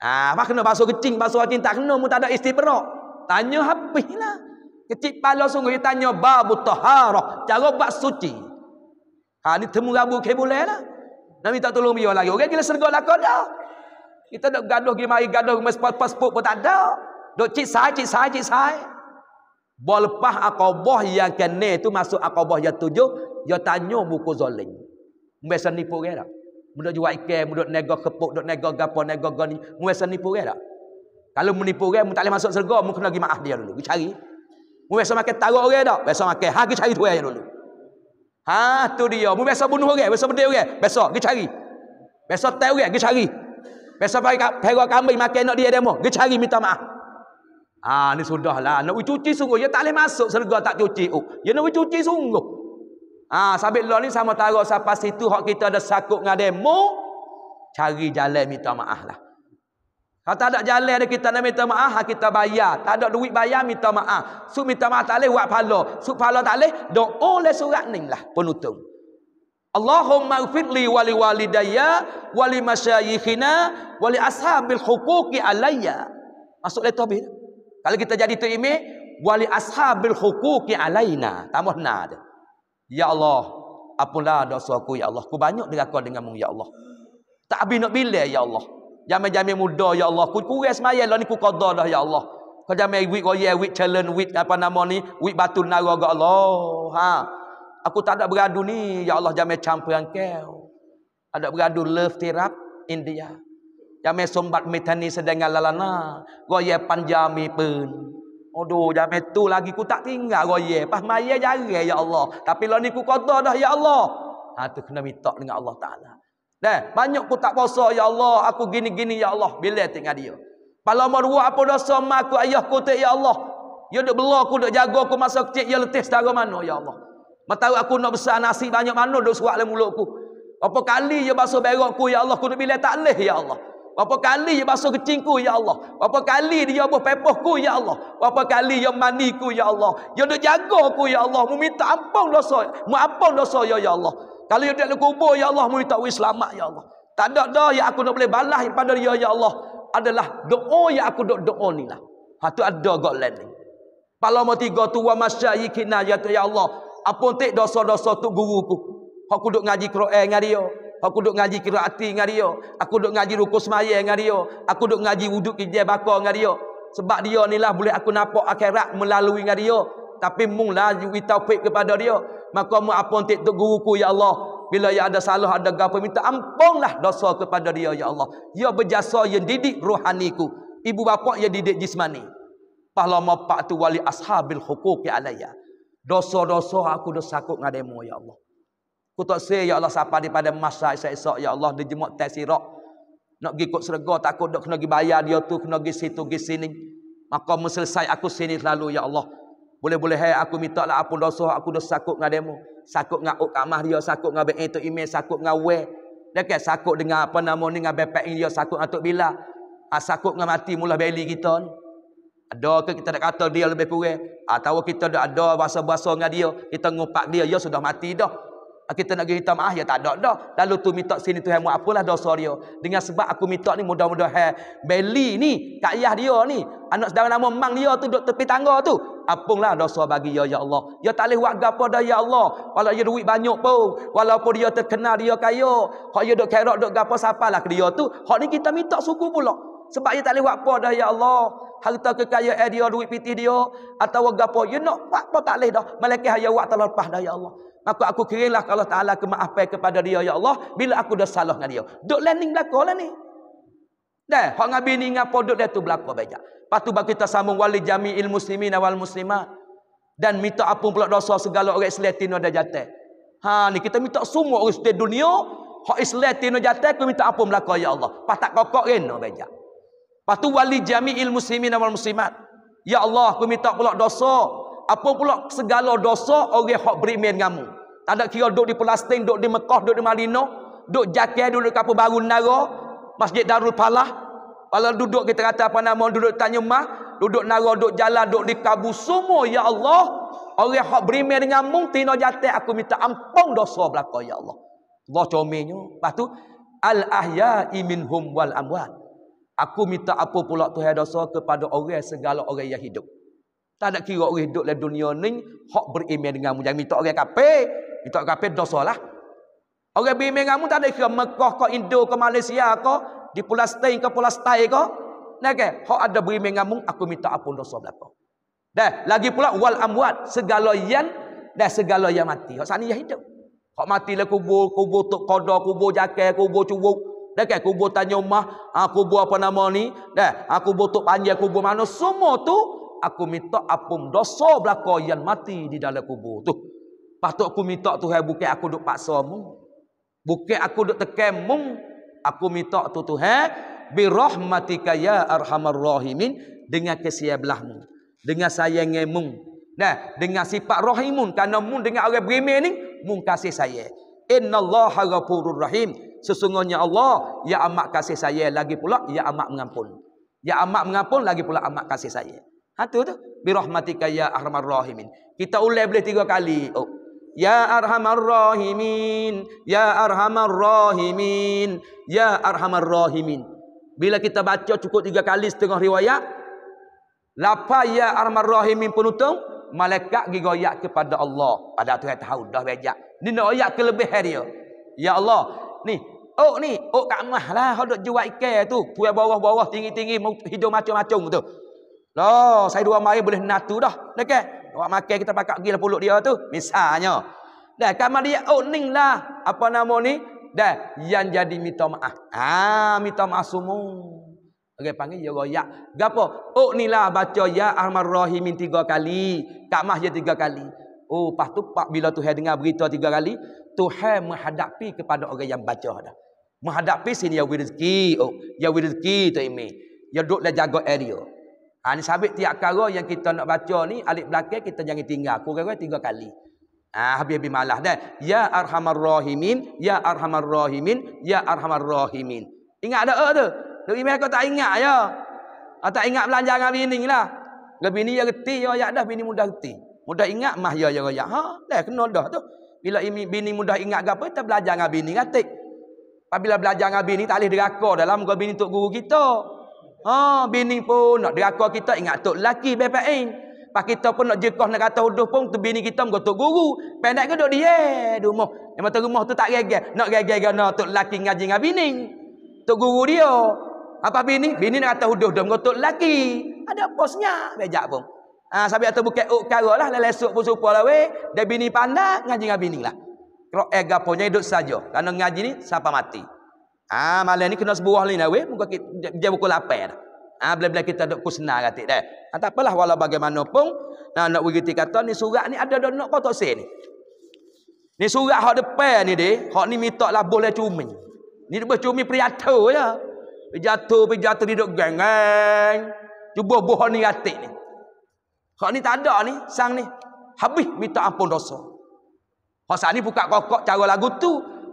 Ah, ha, pas kena basuh kecing, basuh hati tak kena mu tak ada istiqrar. Tanya habislah. Kecil pala sungguh dia tanya babu taharah, cara buat suci. Ha ni temu rabu ke boleh lah. Nabi tak tolong dia lagi. Orang gila sergak lakon dah. Kita nak gaduh pergi mari gaduh pergi sport passport pun tak ada. Dok cik sai cik sai cik sai. Bol pah aqabah yang kene tu masuk aqabah yang tujuh, dia tanya buku zalim. Mesan nipu ke tak? Mudah jual ikan, mudah nego kepuk, dok nego gapo, nego gani. Mesan nipu ke tak? Kalau menipu ke, mu tak boleh masuk surga, mu kena pergi maaf dia dulu, pergi cari. Mu biasa makan taruh orang tak? Biasa makan. Ha, pergi cari tu aja dulu. Ha, tu dia. Mu biasa bunuh orang, biasa bedil orang. Biasa, pergi cari. Biasa tahu orang, pergi cari. Biasa pergi perah kambing makan nak dia demo, dia cari minta maaf. Ah ni sudahlah, nak cuci sungguh, dia tak boleh masuk serga tak cuci. Oh, dia nak cuci sungguh. Ah sabit lor ni sama tarok siapa situ hak kita ada sakut dengan demo, cari jalan minta maaf lah. Kalau tak ada jalan ada kita nak minta maaf, hak kita bayar. Tak ada duit bayar minta maaf. Su minta maaf tak boleh buat pahala. Su pahala tak boleh, doa oleh surat ni lah penutup. Allahumma ufirli wali walidayya wali masyayikhina wali ashabil hukuki alayya. Masuk letoh bil. Kalau kita jadi tu ini, wali ashabil hukuki alayna. Tambah na Ya Allah, apalah dosa aku ya Allah. Ku banyak dirakon dengan mu ya Allah. Tak habis nak bila ya Allah. Jamai-jamai muda ya Allah. Ku kurang semaya lah ni ku qada dah ya Allah. Kau jamai wit royal, wit challenge, wit apa nama ni, wit batu naga Allah. Ha. Aku tak ada beradu ni, ya Allah jangan yang kau. Ada beradu love terap India. Jangan sombat metani sedengar lalana. Goye panjami pun. Aduh, jangan tu lagi ku tak tinggal goye. Pas maya jari, ya Allah. Tapi lah ni ku kata dah, ya Allah. Ha, tu kena minta dengan Allah Ta'ala. Dah, banyak ku tak puasa, ya Allah. Aku gini-gini, ya Allah. Bila tengah dia. Kalau mau dua apa dosa mak aku ayah ku tak ya Allah. Ya duk belah aku duk jaga aku masa kecil ya letih sedara mana ya Allah. Matau aku nak besar nasi banyak mana duk suak dalam mulut aku. kali je basuh berokku ya Allah, aku nak bila tak leh ya Allah. Berapa kali dia basuh kecingku, Ya Allah. Berapa kali dia buah pepohku, Ya Allah. Berapa kali dia maniku, Ya Allah. Dia nak jaga aku, Ya Allah. minta ampun dosa. Meminta dosa, Ya Ya Allah. Kalau dia nak kubur, Ya Allah. Meminta aku selamat, Ya Allah. Tak ada dah yang aku nak boleh balas daripada dia, Ya Allah. Adalah doa yang aku nak doa ni lah. Itu ha, ada God lain ni. Palama tiga tu, wa masyayikina, ya Allah. Apun tik dosa-dosa tu guru ku. Hak ku duk ngaji Quran dengan dia. Hak ku ngaji qiraati dengan dia. Aku duk ngaji rukun semaya dengan dia. Aku duk ngaji wuduk kejai bakar dengan dia. Sebab dia nilah boleh aku nampak akhirat melalui dengan dia. Tapi mung lah jui taufik kepada dia. Maka mu apun tik tu guru ku ya Allah. Bila yang ada salah, ada gapa, minta ampunlah dosa kepada dia, Ya Allah. Ia berjasa yang didik rohaniku. Ibu bapa yang didik jismani. Pahlama pak tu wali ashabil hukuki alayah. Dosa-dosa aku dah sakut dengan demo, ya Allah. Aku tak say, ya Allah, siapa daripada masa esok-esok, ya Allah, dia jemuk tes sirak. Nak pergi kot serga, takut nak kena pergi bayar dia tu, kena pergi situ, pergi sini. Maka selesai aku sini selalu, ya Allah. Boleh-boleh, hey, aku minta lah apa dosa, aku dah sakut dengan demo. Sakut dengan ukamah dia, sakut dengan bengi tu imej, sakut dengan weh. Dia kan sakut dengan apa nama ni, dengan bepek dia, sakut dengan atuk bila. Ha, sakut dengan mati mula beli kita ni. Ada ke kita nak kata dia lebih kurang? Atau ah, kita dah ada bahasa-bahasa dengan dia, kita ngupak dia, dia sudah mati dah. Ah, kita nak pergi maaf, ya tak ada dah. Lalu tu minta sini Tuhan buat apalah dosa dia. Dengan sebab aku minta ni mudah-mudahan beli ni, kak ayah dia ni, anak sedara nama mang dia tu duduk tepi tangga tu. Apunglah dosa bagi dia, ya Allah. Dia tak boleh buat apa dah, ya Allah. Walau dia duit banyak pun. Walaupun dia terkenal, dia kaya. Kalau dia duduk kerok, duduk gapa, siapalah ke dia tu. Kalau ni kita minta suku pula. Sebab dia tak boleh buat apa dah, ya Allah harta kekayaan dia duit piti dia atau gapo you know apa tak leh dah malaikat hayo wak telah lepas dah ya Allah maka aku kirimlah kalau taala kemaafan kepada dia ya Allah bila aku dah salah dengan dia Dok landing belaka lah ni dah hok ngabi ni ngapo duk dia tu belaka beja. patu bagi kita sambung wali jami'il muslimin wal muslimat dan minta apun pula dosa segala orang Islam tino dah jatuh. Ha ni kita minta semua orang di dunia hak Islam tino jatuh aku minta apun belaka ya Allah. Patak kokok kena bajak. Patu wali jami'il muslimin wal muslimat. Ya Allah, aku minta pula dosa. Apa pula segala dosa orang hak beriman kamu. Tak ada kira duduk di Palestin, duduk di Mekah, duduk di Malino, duduk Jakai, duduk Kapu Baru Nara, Masjid Darul Palah. Kalau duduk kita kata apa nama, duduk tanya mah, duduk Nara, duduk jalan, duduk di Kabu semua. Ya Allah, orang hak beriman dengan mu, tina jatai, aku minta ampun dosa belakang, Ya Allah. Allah comelnya. Lepas tu, Al-ahya'i minhum wal-amwat. Aku minta apa pula Tuhan dosa kepada orang segala orang yang hidup. Tak nak kira orang hidup dalam dunia ni, hak beriman denganmu. Jangan minta orang kape, Minta orang kafir dosa lah. Orang beriman denganmu tak ada kira Mekah ke Indo ke Malaysia ke. Di Pulau Pulastai ke Pulastai ke. Nah, okay. Hak ada beriman denganmu, aku minta apa dosa belakang. Dah, lagi pula wal amwat segala yang dah segala yang mati. Hak sana yang hidup. Hak mati lah kubur, kubur tok kodok, kubur jakai, kubur cubuk. Dah kan kubur tanya rumah, aku buat apa nama ni? Dah, aku butuk panjang kubur mana semua tu aku minta apum dosa belaka yang mati di dalam kubur tu. Patut aku minta Tuhan bukan aku duk paksa mu. Bukan aku duk tekan mu. Aku minta tu Tuhan bi rahmatika ya arhamar rahimin dengan kasih belahmu. Dengan sayangnya mu. Nah, dengan sifat rahimun karena mu dengan orang berimeh ni mu kasih saya. Innallaha ghafurur rahim. Sesungguhnya Allah Ya amat kasih saya lagi pula Ya amat mengampun Ya amat mengampun lagi pula amat kasih saya Itu ha, tu Birahmatika ya arhamar rahimin Kita ulai boleh tiga kali oh. Ya arhamar rahimin Ya arhamar rahimin Ya arhamar rahimin Bila kita baca cukup tiga kali setengah riwayat Lapa ya arhamar rahimin penutup Malaikat gigoyak kepada Allah Pada tu yang tahu dah bejak Ini nak oyak kelebihan dia Ya Allah, ni. oh ni, ok kamah lah. Kau duk jual ikan tu. Puan bawah-bawah, tinggi-tinggi, hidung macam-macam tu. Loh, saya dua mari boleh natu dah. Dekat. Awak makan kita pakak pergi lah pulut dia tu. Misalnya. Dah, kamar dia oh ni lah. Apa nama ni? Dah, yang jadi minta maaf. Ah, minta maaf semua. Okey, panggil ya royak. Gapo? oh ni lah baca ya Ahmad Rahimin tiga kali. Kamah dia tiga kali. Oh, lepas tu bila Tuhan dengar berita tiga kali, Tuhan menghadapi kepada orang yang baca dah. Menghadapi sini ya rezeki. Oh, ya rezeki tu ini. Ya duduklah jaga area. Ha, ni sabit tiap kara yang kita nak baca ni, alik belakang kita jangan tinggal. Kurang-kurang tiga kali. Ah ha, habis-habis malah dah. Ya arhamar rahimin, ya arhamar rahimin, ya arhamar rahimin. Ingat ada eh, tu? Nak email kau tak ingat ya. Ha, tak ingat belanja dengan bini lah. Lebih ni ya reti ya ayat dah bini mudah reti. Mudah ingat mah ya ya ya. Ha, dah kena dah tu. Bila imi, bini mudah ingat apa, kita belajar dengan bini katik. Apabila belajar dengan bini, tak boleh deraka dalam kau bini tok guru kita. Ha, bini pun nak deraka kita ingat tok laki bepein. Pak kita pun nak jekah nak kata huduh pun tu bini kita mengotok guru. Pendek ke duk dia di rumah. Yang mata rumah tu tak gegel. Nak gegel gana tok laki ngaji dengan bini. Tok guru dia. Apa bini? Bini nak kata huduh dah mengotok laki. Ada posnya. Bejak pun. Ah ha, sabiat tu bukan uk karalah lalai sok pun serupa lah weh. Dia bini pandai ngaji dengan bini lah. Kalau ega punya hidup saja. kalau ngaji ni siapa mati. Ah ha, malam ni kena sebuah lina weh. Muka kita dia buku lapar. Ah ha, bila-bila kita duk kusna katik dah. Ha, tak apalah walau bagaimanapun nah nak begitu kata ni surat ni ada dah nak kotak sen ni. Ni surat hak depan ni deh. Hak ni minta lah boleh cumi. Ni boleh cumi priatu Ya. Jatuh, jatuh, jatuh, duduk geng Cuba buah ni katik ni. Soal ni tak ada ni, sang ni. Habis minta ampun dosa. Hak ni buka kokok cara lagu tu.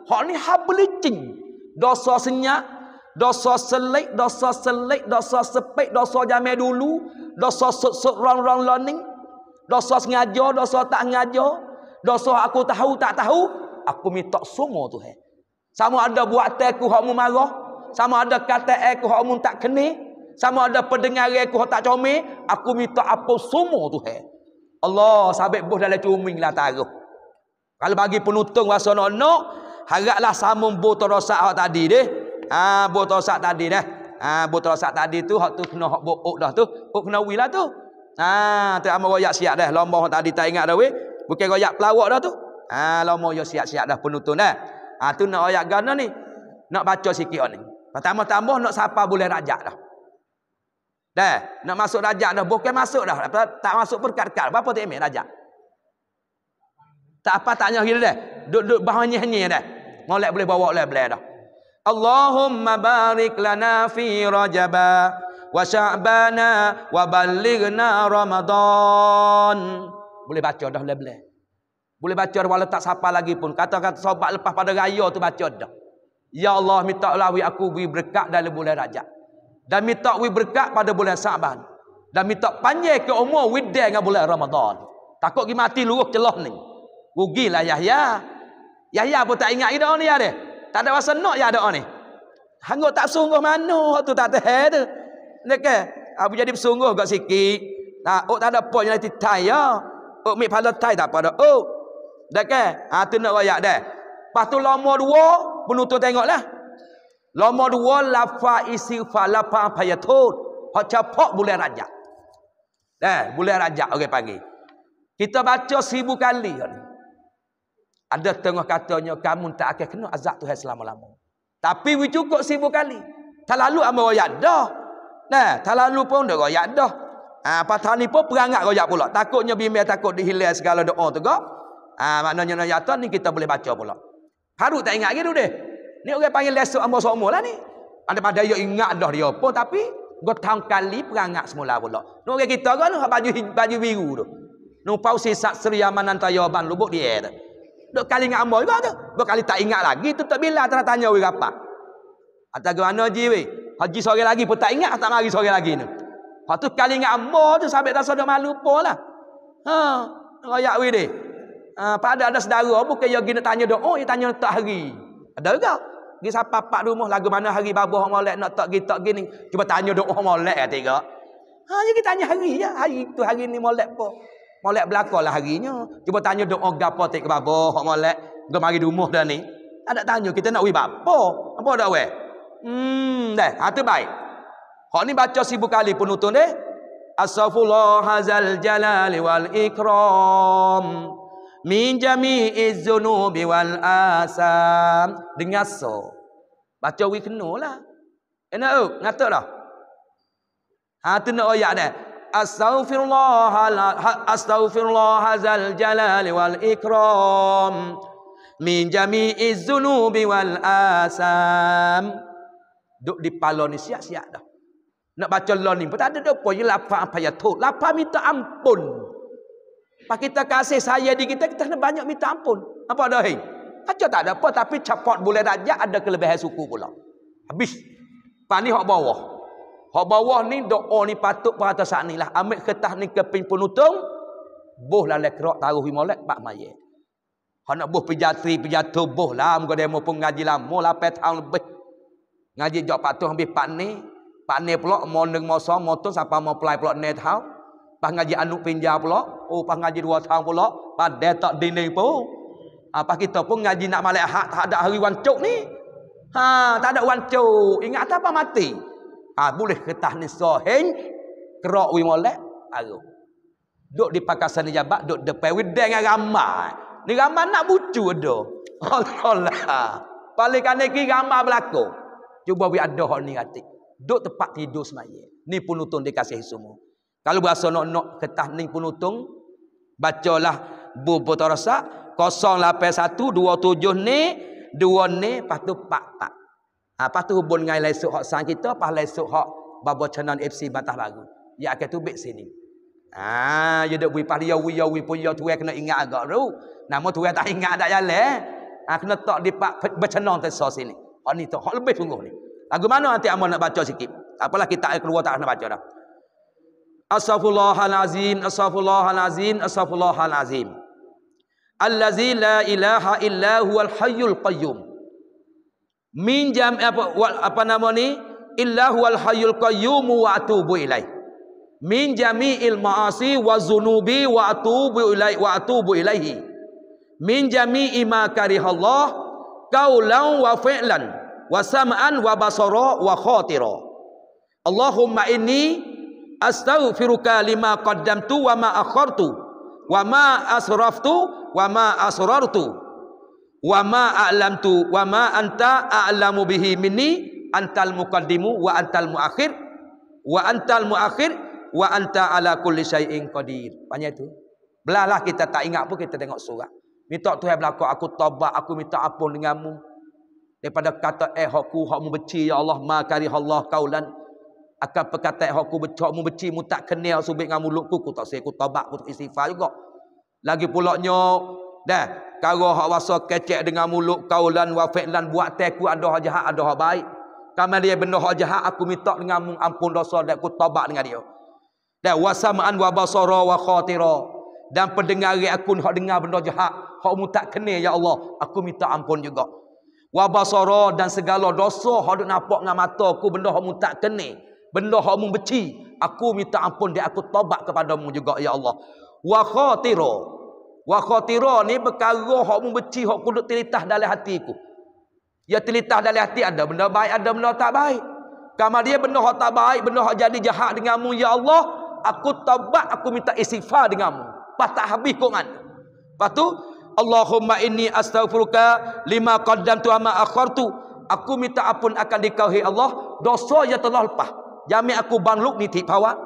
Hak ni habelicing Dosa senyap, dosa selik, dosa selik, dosa sepik, dosa jamai dulu, dosa sok-sok rong-rong learning, dosa sengaja, dosa tak sengaja, dosa aku tahu tak tahu, aku minta semua tu Sama ada buat teku hak mu marah, sama ada kata eh aku hak mu tak kenal, sama ada pendengar aku tak comel, aku minta apa semua tu. Hai. Allah, sahabat bos dalam cuming lah taruh. Kalau bagi penutung rasa nak-nak, haraplah sama botol rosak awak tadi deh. Ha, botol rosak tadi deh. Ha, botol rosak tadi tu, hak tu kena hak bo'ok dah tu. Hak kena wilah tu. Ha, tu amat royak siap dah. Lombor tadi tak ingat dah weh. Bukan royak pelawak dah tu. Ha, lombor yo siap-siap dah penutung dah. Ha, tu nak royak gana ni. Nak baca sikit ni. Pertama-tama nak siapa boleh rajak dah. Dah, nak masuk rajak dah, bukan masuk dah. Tak masuk berkat-kat. Berapa tak ambil rajak? Tak apa tanya gila dah. Duduk-duduk bahanyi-hanyi dah. Molek boleh bawa lah belah dah. Allahumma barik lana fi rajaba wa sya'bana wa balighna ramadan. Boleh baca dah lah belah. Boleh baca dah walau tak sapa lagi pun. Kata-kata sobat lepas pada raya tu baca dah. Ya Allah, minta lah aku beri berkat dalam bulan rajak dan minta wi berkat pada bulan Saban dan minta panjang ke umur widan dengan bulan Ramadan. Takut gi mati luruh celah ni. Rugilah Yahya. Yahya pun tak ingat ida ni ada. Tak ada rasa nak ya ada ni. Hanggo tak sungguh mano waktu tak teh tu. Nek abu jadi bersungguh gak sikit. Nah, oh tak ada poin lagi tai ya. Oh mi pala tai tak pada. Oh. Dak ke? Ha tu nak royak dah. Pastu lama dua penutur tengoklah. Nomor dua, lafa istighfar, lafa apa ya tut. Hak capok boleh rajak. Eh, boleh rajak orang okay, panggil. Kita baca seribu kali. Ada tengah katanya, kamu tak akan kena azab Tuhan selama-lama. Tapi we cukup seribu kali. Tak lalu ambil rakyat dah. Nah, tak lalu pun dah rakyat dah. Ha, apa tahun ni pun perangat rakyat pula. Takutnya bimbing takut dihilir segala doa tu kok. Ha, maknanya rakyat ni kita boleh baca pula. Harus tak ingat lagi tu deh. Ni orang panggil lesu ambo somo lah ni. Ada pada yo ingat dah dia pun tapi go tahun kali perangak semula pula. Ni orang kita kan lah, baju baju biru tu. Numpau si sak seri amanan tayoban lubuk dia tu. Dok kali ingat ambo juga tu. Dok kali tak ingat lagi tu tak bila tanya tanya orang apa. Atau ke mana je weh. Haji sore lagi pun tak ingat tak mari sore lagi tu Lepas tu kali ingat ambo tu sampai rasa dia malu pun lah. Ha, royak weh dia. Uh, ha, pada ada saudara bukan yang gini tanya doa, oh, dia tanya tak hari. Ada juga. Gi siapa pak rumah lagu mana hari babah molek nak tak gitak gini. Cuba tanya dok oh molek ya tiga. Ha ya kita tanya hari ya. Hari tu hari ni molek apa? Molek belakalah harinya. Cuba tanya dok oh gapo tik ke babah molek. Gi mari rumah dah ni. Ada tanya kita nak wi babo. Apa dak weh? Hmm, dah. Ha tu baik. Hak ni baca sibuk kali penutup ni. Asafullah azal jalal wal ikram min jami'iz zunubi wal asam dengan so Baca we kena lah. enak eh, tu, oh, ngata lah. Ha, tu nak ayat dah. Astaghfirullah ha, astaghfirullah jalali wal ikram min jami'i zunubi wal asam. Duk di palon ni siap-siap dah. Nak baca lon ni pun tak ada dah apa. Yang lapar apa ya tu. Lapar minta ampun. Pak kita kasih saya di kita, kita nak banyak minta ampun. Apa dah hei? Kacau tak ada apa tapi capot boleh raja ada kelebihan suku pula. Habis. Pani hok bawah. Hok bawah ni doa ni patut pada saat ni lah. Ambil kertas ni ke pin penutung. Boh lah lekrok taruh imolek pak maye. Hok nak boh pejatri pejatuh boh lah. Muka dia mau pun ngaji lah. Mula petang lebih. Ngaji jok patuh ambil pak ni. Pak ni pulak mau neng mau som mau tu siapa mau play pulak net hau. Pak ngaji anuk pinjau pulak. Oh pak ngaji dua tahun pulak. Pak detok dini pun. Apa ah, kita pun ngaji nak malik hak tak ada hari wancuk ni. Ha, tak ada wancuk. Ingat tak apa mati? Ha, boleh ketah ni sohing. Kerak wi molek. Aduh. Duk di pakasan jabat. Duk depan wi dengan ramai. Ni ramai nak bucu aduh. Allah. Paling kanan kiri ramai berlaku. Cuba wi aduh ni hati. Duk tempat tidur semaya. Ni penutung dikasih semua. Kalau berasa nak-nak ketah ni penutung. Bacalah. bu bu 0812726 lepas tu pak pak. Ha, lepas tu hubung dengan lesuk hak sang kita, lepas lesuk hak babo channel FC Batas Baru. Ya akan tubik sini. Ah, ha, ya dak bui pahlia ya wi pun ya tuai kena ingat agak ru. Nama tuai tak ingat dak jalan. Eh. Ha, kena tok di pak bercenong tu so sini. Ha ni tok hak lebih sungguh ni. Lagu mana nanti amal nak baca sikit. Apalah kita keluar tak nak baca dah. Astaghfirullahalazim, Azim, astaghfirullahalazim. Azim. الذي لا اله الا هو الحي القيوم من جام apa, nama ni illa huwal hayyul qayyum wa atubu ilai min jami'il ma'asi wa zunubi wa atubu ilai wa atubu ilaihi min jami'i ma karihallah qaulan wa fi'lan wa sam'an wa basara wa khatira Allahumma inni astaghfiruka lima qaddamtu wa ma akhartu wa ma asraftu wa ma asrartu wa ma a'lamtu wa ma anta a'lamu bihi minni antal muqaddimu wa antal muakhir wa antal muakhir wa anta ala kulli syai'in qadir banyak itu belalah kita tak ingat pun kita tengok surat minta Tuhan berlaku aku tobat aku minta ampun denganmu daripada kata eh hakku hakmu beci ya Allah ma karihallahu kaulan akan perkataan aku becok mu beci mu tak kenal subik dengan mulutku ku tak seku tobat ku istighfar juga lagi pula nyo dah kalau hak waso kecek dengan mulut kau lan wa fi'lan buat teku ada hak jahat ada hak baik kamal dia benda hak jahat aku minta dengan mu ampun dosa dan ku tobat dengan dia dan wasam'an wa basara wa khatira dan pendengar aku hak dengar benda jahat hak mu tak kenal ya Allah aku minta ampun juga wa basara dan segala dosa hak nak nampak dengan mata aku benda hak mu tak kenal Benda hak membeci, aku minta ampun dia aku tobat mu juga ya Allah. Wa khatira. Wa khatira ni perkara hak membeci hak kuduk telitah dalam hatiku. Ya telitah dalam hati ada benda baik ada benda tak baik. Kamal dia benda hak tak baik, benda hak jadi jahat denganmu ya Allah, aku tobat, aku minta istighfar denganmu. Pas tak habis kongan. Lepas tu, Allahumma inni astaghfiruka lima qaddamtu wa ma akhartu. Aku minta ampun akan dikauhi Allah dosa yang telah lepas. Jami aku bang bangluk ni tipawa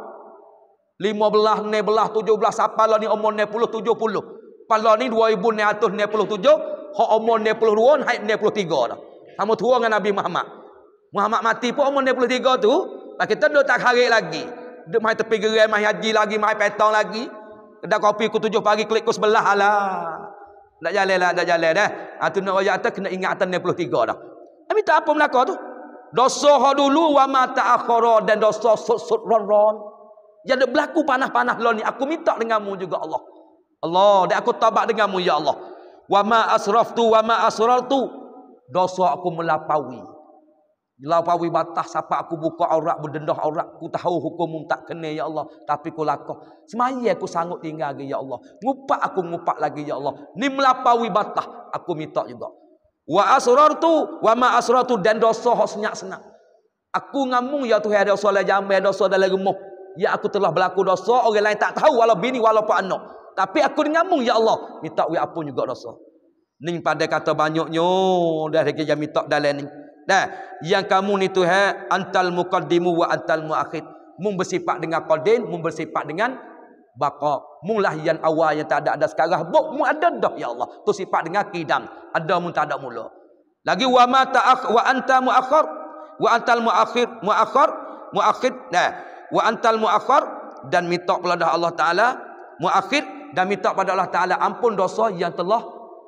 15 16 17 siapa lah ni umur 60 70 pala ni 2967 hak umur 62 haid 63 dah sama tua dengan Nabi Muhammad Muhammad mati pun umur tiga tu lah tak kita dok tak harik lagi dok mai tepi gerai mai haji lagi mai petang lagi kedai kopi ku tujuh pagi klik ku sebelah lah tak jalan lah tak jalan dah atu ah, nak wayak atas kena ingat atas 63 dah tapi tak apa melaka tu Dosa ha dulu wa ma ta'akhara dan dosa sut-sut ron-ron. Yang berlaku panah-panah lo ni aku minta denganmu juga Allah. Allah, dan aku tabak denganmu ya Allah. Wa ma asraftu wa ma asrartu. Dosa aku melapawi melapawi batas siapa aku buka aurat berdendah aurat. aku tahu hukummu tak kena ya Allah, tapi aku lakah. Semaya aku sanggup tinggal lagi ya Allah. Ngupak aku ngupak lagi ya Allah. Ni melapawi batas aku minta juga wa tu, wa ma tu dan dosa hok senyap-senyap. Aku ngamung ya Tuhan ada solat jamai ada dosa dalam rumah. Ya aku telah berlaku dosa orang lain tak tahu walau bini walau anak. Tapi aku ngamung ya Allah minta we ampun juga dosa. Ning pada kata banyaknya dah rek jam minta dalam ni. Dah yang kamu ni Tuhan antal muqaddimu wa antal muakhir. Mung bersifat dengan qadim, mung bersifat dengan baqa. Mung lah awal yang tak ada ada sekarang, mung ada dah ya Allah. Tu sifat dengan kidam ada mun tak ada mula. Lagi wa ma wa anta muakhir wa antal muakhir muakhir muakhir nah wa antal muakhir dan minta kepada Allah Taala muakhir dan minta kepada Allah Taala ampun dosa yang telah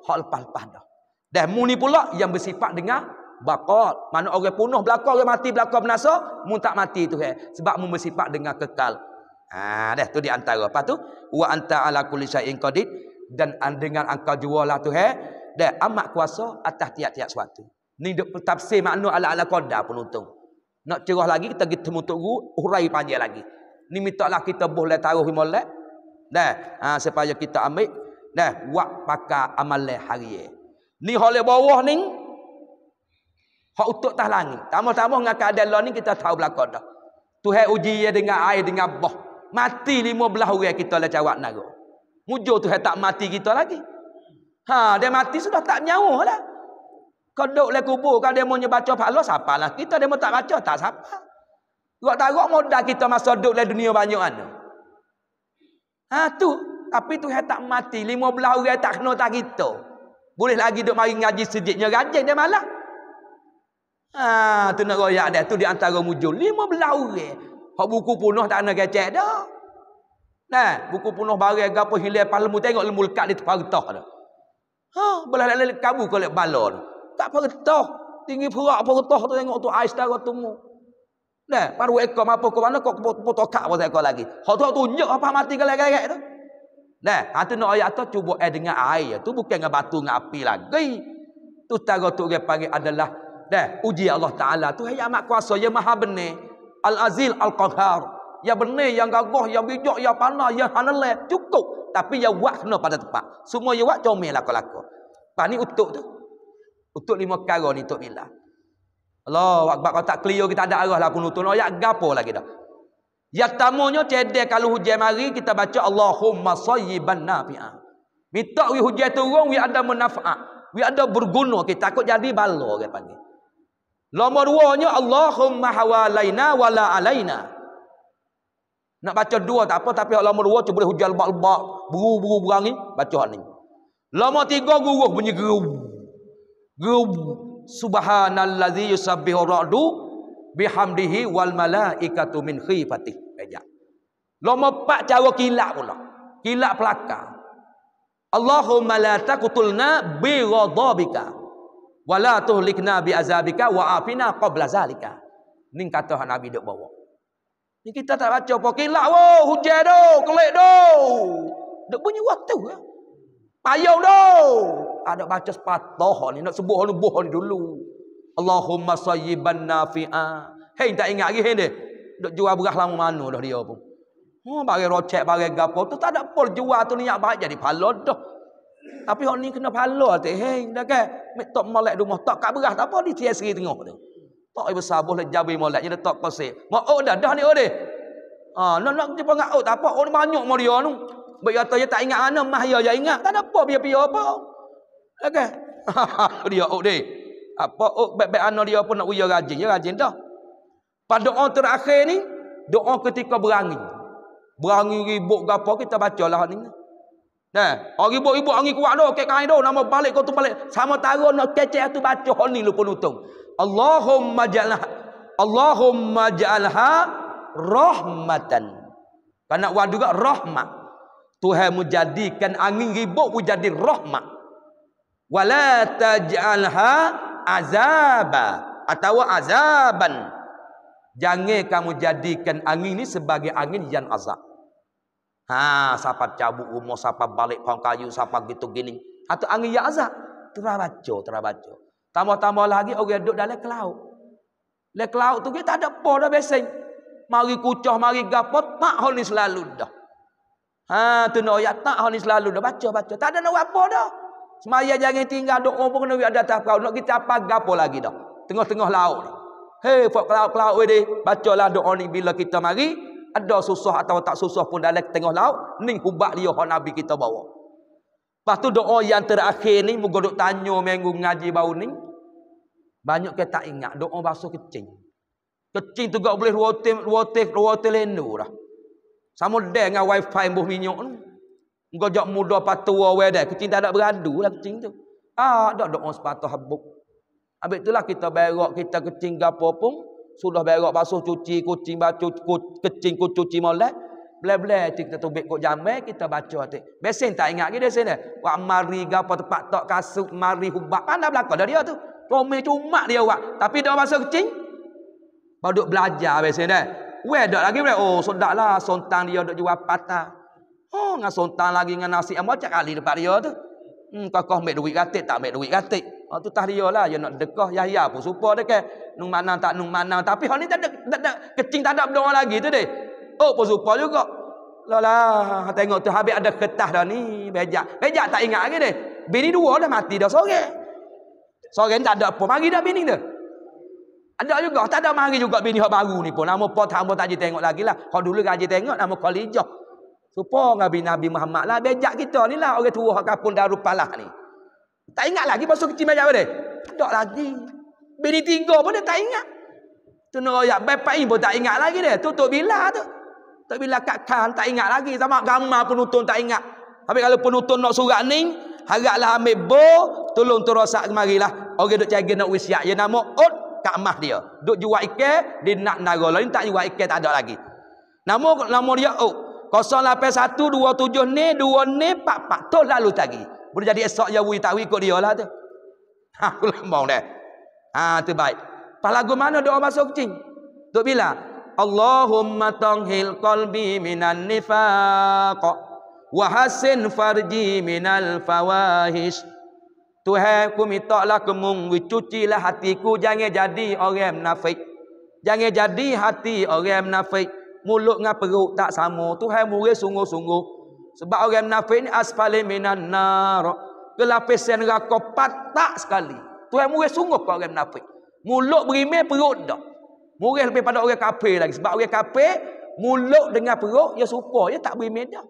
hak lepas-lepas dah. Dan mu ni pula yang bersifat dengan bakal. Mana orang punuh belaka, orang mati belaka benasa, mu tak mati tu eh. Sebab mu bersifat dengan kekal. Ha dah tu di antara. Lepas tu wa anta ala kulli syai'in qadid dan dengan angka jualah tu eh dan amat kuasa atas tiap-tiap suatu. Ni tafsir makna ala-ala qada pun untung. Nak cerah lagi kita pergi temu tok hurai urai panjang lagi. Ni lah kita boleh taruh di molek. Dah, ha, supaya kita ambil dah wak pakar amalan hari ni. Ni bawah ni hak utuk tah langit. Tambah-tambah dengan keadaan lo ni kita tahu belaka dah. Tuhan uji dia dengan air dengan boh Mati belah orang kita lah cawak naga. Mujur Tuhan tak mati kita lagi. Ha, dia mati sudah tak nyawa lah. Kau duduk di kubur, kalau dia mau baca Pak Allah, siapa lah. Kita dia mau tak baca, tak siapa. Tak tak rok modal kita masa duduk di dunia banyak mana. Ha, tu. Tapi tu yang tak mati. 15 orang tak kena tak kita. Boleh lagi duduk mari ngaji sejiknya rajin dia malah. Ha, tu nak royak dia. Tu di antara mujul. 15 orang. Hak buku punah tak nak kecek dah. Nah, buku punah barang apa hilang palmu tengok lembul kat di tepatah dah. Ha, belah lalai kabu kau lihat bala tu. Tak peretah. Tinggi perak apa retah tu tengok tu air setara tunggu. Nah, baru ekor apa kau mana kau potok kak pasal ekor lagi. Hak tu tunjuk apa mati gelak-gelak tu. Nah, ha tu nak ayat tu cuba air dengan air tu bukan dengan batu dengan api lagi. Tu tara tu dia panggil adalah dah uji Allah Taala tu yang amat kuasa yang maha benar. Al Azil Al Qahar. Yang benar yang gagah yang bijak yang panah yang hanalah cukup tapi ya buat kena pada tempat. Semua ya buat comel laku-laku. Pas ni utuk tu. Utuk lima perkara ni Tok Bila. Allah, akbar kalau tak clear kita ada arah lah pun utuk. ya gapo lagi dah. Ya tamunya cedek kalau hujan mari kita baca Allahumma sayyiban nafi'ah. Minta wi hujan turun wi ada manfaat. Wi ada berguna kita takut jadi bala orang panggil. Nomor 2 Allahumma hawalaina wala alaina. Wala alaina. Nak baca dua tak apa tapi kalau lama dua cuba boleh hujan lebak-lebak, buru-buru berangin, baca hal ni. Lama tiga guruh bunyi geru. Geru subhanallazi yusabbihu ra'du bihamdihi wal malaikatu min khifati. Banyak. Eh, lama empat cara kilat pula. Kilat pelakar. Allahumma la takutulna bi ghadabika wala tuhlikna bi azabika wa afina qabla zalika. Ning kata Nabi duk bawa. Ni kita tak baca apa kilat woh hujan doh kelik doh. Dak bunyi waktu ah. Payau doh. Ada baca sepatah ni nak sebut hanu buh ni dulu. Allahumma sayyiban nafi'a. Hei tak ingat lagi hei deh. Dak jual beras lama mana dah dia pun. Oh, bagi rocek, bagi gapo tu tak ada pol jual tu niat baik jadi palod doh. Tapi hok ni kena palod teh hei dak ke. Kan, mek tok molek rumah tok kat beras tak apa di tiang seri tengok tu tak ibu sabuh le jawi molek jadi tak kosik mak oh dah dah ni oleh oh, ah ha, nak nak jumpa ngau tak apa oh banyak mulia nu bagi atau ya, dia tak ingat mana mahya ya ingat tak ada apa biar biar apa okey ya, kan? dia oh deh apa oh bebe anak dia pun nak uya rajin ya rajin dah pada doa terakhir ni doa ketika berangin berangin ribut gapo kita bacalah ni Nah, hari ibu-ibu angin kuat doh, kek kain doh, nama balik kau tu balik. Sama taruh nak kecek tu baca ni lupa nutung. Allahumma ja'alha Allahumma ja'alha rahmatan. Karena wa juga rahmat. Tuhan menjadikan angin ribut menjadi rahmat. Wala taj'alha azaba atau azaban. Jangan kamu jadikan angin ini sebagai angin yang azab. Ha, siapa cabut rumah, siapa balik pohon kayu, siapa gitu gini. Atau angin yang azab. Terabaco, terabaco. Tambah-tambah lagi orang duduk dalam kelaut. Dalam kelaut tu kita tak ada apa dah besing. Mari kucah, mari gapot, tak hal ni selalu dah. Ha, tu nak ayat tak hal ni selalu dah. Baca, baca. Tak ada nak buat apa dah. Semaya jangan tinggal doa pun kena ada atas kau. Nak kita apa gapo lagi dah. Tengah-tengah laut ni. Hei, buat kelaut-kelaut ni. Bacalah doa ni bila kita mari. Ada susah atau tak susah pun dalam tengah laut. Ni hubak dia Nabi kita bawa. Lepas tu doa yang terakhir ni Moga duk tanya minggu ngaji baru ni Banyak kita tak ingat Doa bahasa kecing Kecing tu gak boleh ruotik ruotik ruotik lendu lah. Sama dek dengan wifi buh minyak tu. Gojak muda patua wedek. Kecing tak ada beradu lah kecing tu. Ah, tak doa sepatu habuk. Habis itulah kita berok, kita kecing gapo pun. Sudah berok basuh cuci, kucing baca, kucing ku cuci molek belah-belah tu kita tubik kok jamai kita baca tu. Besin tak ingat ke dia sini? Wa mari gapo tepat tok kasuk mari hubak mana belaka dah dia tu. Tomi cuma dia buat. Tapi dia masa kecil baru duk belajar besin dah. Weh dak lagi boleh. Oh sedaklah sontang dia duk jual patah. Oh ngan sontang lagi ngan nasi ah, amak cak ali depan dia tu. Hmm kokoh ambil duit katik tak ambil duit katik. Ha tu tah dia lah dia nak dekah Yahya pun supa dekah. Nung manang tak nung manang tapi hal ni tak ada tak ada kecil tak ada berdoa lagi tu deh. Oh pun serupa juga. Lalah tengok tu habis ada kertas dah ni bejak. Bejak tak ingat lagi deh. Bini dua dah mati dah sore. Sore ni tak ada apa. Mari dah bini tu. Ada juga. Tak ada mari juga bini hak baru ni pun. Nama pot hamba tak tengok lagi lah. Hak dulu gaji tengok nama kolijah. Supo ngabi Nabi Muhammad lah bejak kita ni lah orang tua hak kapun dah rupalah ni. Tak ingat lagi pasal kecil macam apa deh. Tak lagi. Bini tiga pun dia tak ingat. Tu nak ayat bapak ibu tak ingat lagi deh. Tutup bila tu. Tak bila kan tak ingat lagi sama gama penutun tak ingat. Tapi kalau penutun nak surat ni, haraplah ambil bo, tolong tu rosak kemarilah. Orang duk cari nak wisiat, ya nama Ut Kaamah dia. Duk jual ikan, di nak naga lain tak jual ikan tak ada lagi. Nama nama dia Ut. 081 27 ni 2 ni 4 4 tu lalu tadi. Boleh jadi esok ya wui tak wui ikut dia lah tu. Ha aku lambang dah. Ha tu baik. Pas lagu mana dia masuk kucing? Tok bila? Allahumma tanghil qalbi minan nifaq wa hassin farji minal fawahish Tuhan ku minta lah kemung cuci lah hatiku jangan jadi orang munafik jangan jadi hati orang munafik mulut dengan perut tak sama Tuhan murid sungguh-sungguh sebab orang munafik ni asfali minan nar kelapisan neraka patak sekali Tuhan murid sungguh kau orang munafik mulut berimeh perut dah Murih lebih pada orang kafir lagi. Sebab orang kafir muluk dengan perut dia serupa, dia tak berimeh dah.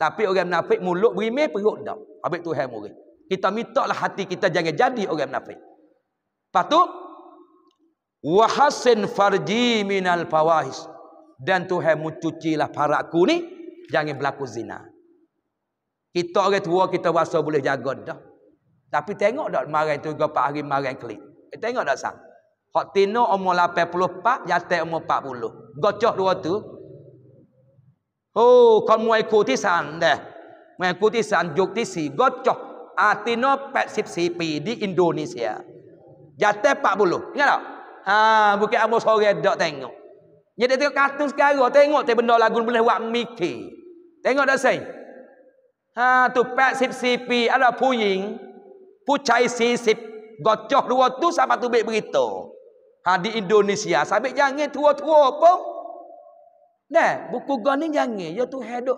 Tapi orang munafik mulut berimeh, perut dah. Habis Tuhan murih. Kita mintalah hati kita jangan jadi orang munafik. Lepas tu wahasin farji minal fawahis dan Tuhan mencucilah parakku ni jangan berlaku zina. Kita orang tua kita rasa boleh jaga dah. Tapi tengok dah, marah itu 4 hari marah kelip. Eh, tengok dah sang. Hak tino umur 84, jatai umur 40. Gocoh dua tu. Oh, kau mau aku ti san deh. Mu aku ti san juk ti si gocoh. Atino ah, 84 pi di Indonesia. Jatai 40. Ingat tak? Ha, bukan abu sore dak tengok. Ya dia tengok kartun sekarang, oh, tengok tak benda lagu boleh buat mikir. Tengok dah sen. Ha, tu 84 pi ada puying. Pucai 40 gocoh dua tu sampai tu baik berita. Ha di Indonesia sampai jangan tua-tua pun. Nah, buku gua ni jangan ya tu hidup.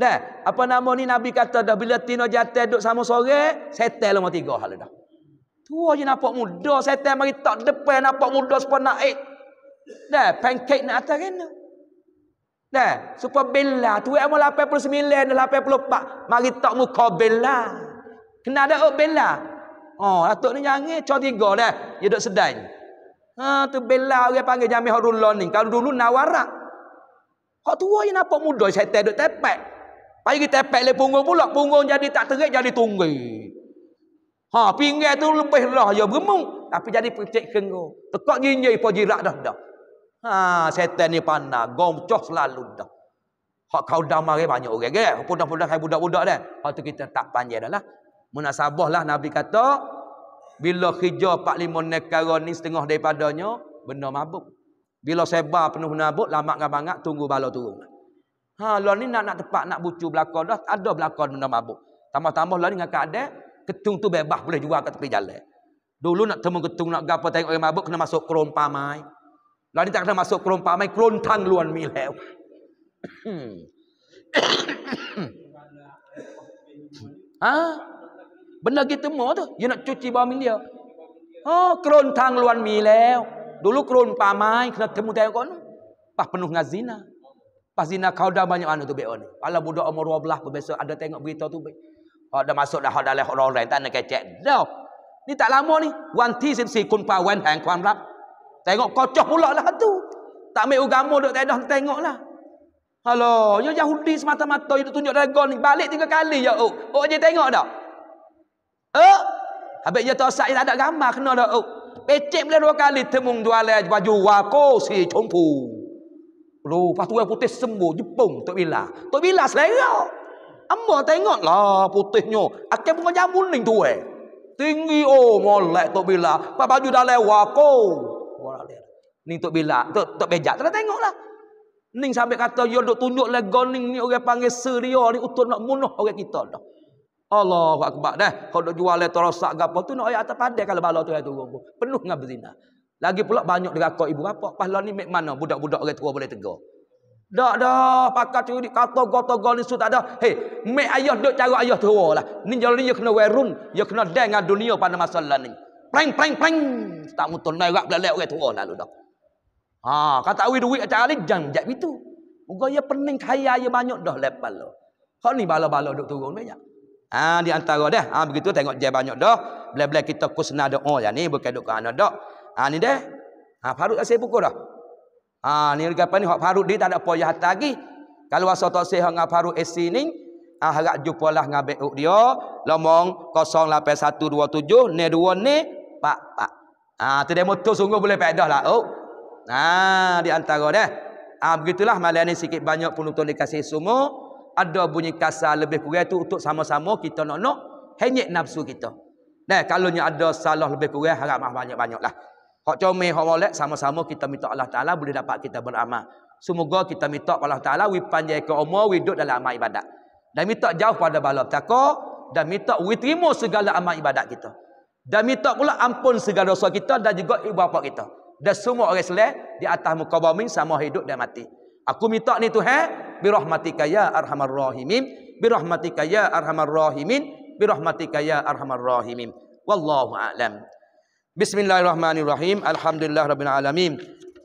Nah, apa nama ni Nabi kata dah bila tino jatuh duduk sama sore, setel lama tiga hal dah. Tua je nampak muda, setel mari tak depan nampak muda sepan naik. Nah, pancake nak atas kena. Nah, super bella tu ama 89 84 mari tak muka bella. Kena ada bella. Oh, atuk ni jangan cor tiga dah. Ya duduk sedang. Ha tu bela orang panggil Jami Harullah ni. Kalau dulu nawarak. Hak tua ni nampak muda syaitan duk tepek. Pagi kita tepek le punggung pula, punggung jadi tak terik jadi tunggu. Ha pinggir tu lebih lah ya bermung tapi jadi pecik kengo. Tekak ginjai pa jirak dah dah. Ha syaitan ni panah gomcoh selalu dah. Hak kau dah mari banyak orang kan. Pudah-pudah dah, budak-budak dah. Hak tu kita tak panjang dah lah. Munasabah lah Nabi kata, bila hijau 45 negara ni setengah daripadanya, benda mabuk. Bila sebar penuh nabuk mabuk, lamak-lamak, tunggu bala turun. Ha, lo lah ni nak-nak tepat, nak bucu belakang dah, ada belakang benda mabuk. Tambah-tambah lo lah ni dengan keadaan, ketung tu bebas boleh jual kat tepi jalan. Dulu nak temu ketung, nak gapa tengok orang mabuk, kena masuk kron pamai. Lo lah ni tak kena masuk kron pamai, kron luan milau. Hmm. Benda kita mau tu. Dia nak cuci bawah milia. Oh, kron tang luan mi lew. Dulu kron pamai, kena temu tengok kau Pas penuh dengan zina. Pas zina kau dah banyak anak tu beo Kalau budak umur 12 tu, biasa ada tengok berita tu. Kau dah masuk dah, ada leh orang lain, tak nak kecek. Dah. Ni tak lama ni. Wan ti sin si kun pa wan hang kuan rap. Tengok kocok pula lah tu. Tak ambil ugamu duk tak tengok lah. Halo, ya Yahudi semata-mata yang tunjuk dragon ni. Balik tiga kali ya. Oh, oh je tengok dak. Eh? Habis dia tahu saya tak ada gambar kena dah. Oh. Pecik bila dua kali temung jual baju wako si chompu. Lu patu putih sembuh Jepung tok bila. Tok bila selera. Amba tengoklah putihnya. Akan bunga jambu ning tu eh. Tinggi oh molek tok bila. Pak baju dah lewako. Ni tok bila. Tok tok bejak. Tak tengoklah. Ning sampai kata yo duk tunjuk legoning ni orang panggil seria ni utut nak bunuh orang kita dah. Allahu akbar dah. Kalau jual le terosak gapo tu nak ayat atas pandai kalau bala tu ayat tu Penuh dengan berzina. Lagi pula banyak dengan kau ibu bapa. Pahala ni mek mana budak-budak orang tua boleh tegur. Dak dah pakat tu di kata goto gol ni su ada. Hei, mek ayah duk cara ayah tua lah. Ni jalan dia kena werun, dia kena dengan dunia pada masa lalu ni. pleng pleng, preng. Tak mutun naik rak belalak orang tua lalu dah. Ha, kata awi duit acara ni jangan jak itu. Moga ya pening kaya ya banyak dah lepas lo. Kau ni bala-bala duk turun banyak. Ha, di antara dah. Ha, begitu tengok jaya banyak dah. Belah-belah kita kusna doa ya ni. Bukan duduk ke anak dah. Ha, ni dah. Ha, parut asyik pukul dah. Ha, ni apa ni? Hak parut dia tak ada payah hati lagi. Kalau asal tak sihat dengan parut esi ni. Ha, harap jumpa lah dengan bekuk dia. Lomong 0827. Ni dua ni. Pak, pak. Ha, tu dia mutu sungguh boleh pedah lah. Oh. Ha, di antara dah. Ha, begitulah malam ni sikit banyak penonton dikasih semua ada bunyi kasar lebih kurang tu untuk sama-sama kita nak nak henyek nafsu kita. Nah, kalau ni ada salah lebih kurang harap maaf banyak-banyaklah. Hak comel, hak molek sama-sama kita minta Allah Taala boleh dapat kita beramal. Semoga kita minta kepada Allah Taala wi panjang ke umur, wi duduk dalam amal ibadat. Dan minta jauh pada bala petaka dan minta wi terima segala amal ibadat kita. Dan minta pula ampun segala dosa kita dan juga ibu bapa kita. Dan semua orang selain di atas muka bumi sama hidup dan mati. Aku minta ni tu Tuhan, birahmatika ya arhamar rahimin birahmatika ya arhamar rahimin birahmatika ya arhamar rahimin wallahu alam bismillahirrahmanirrahim alhamdulillah rabbil alamin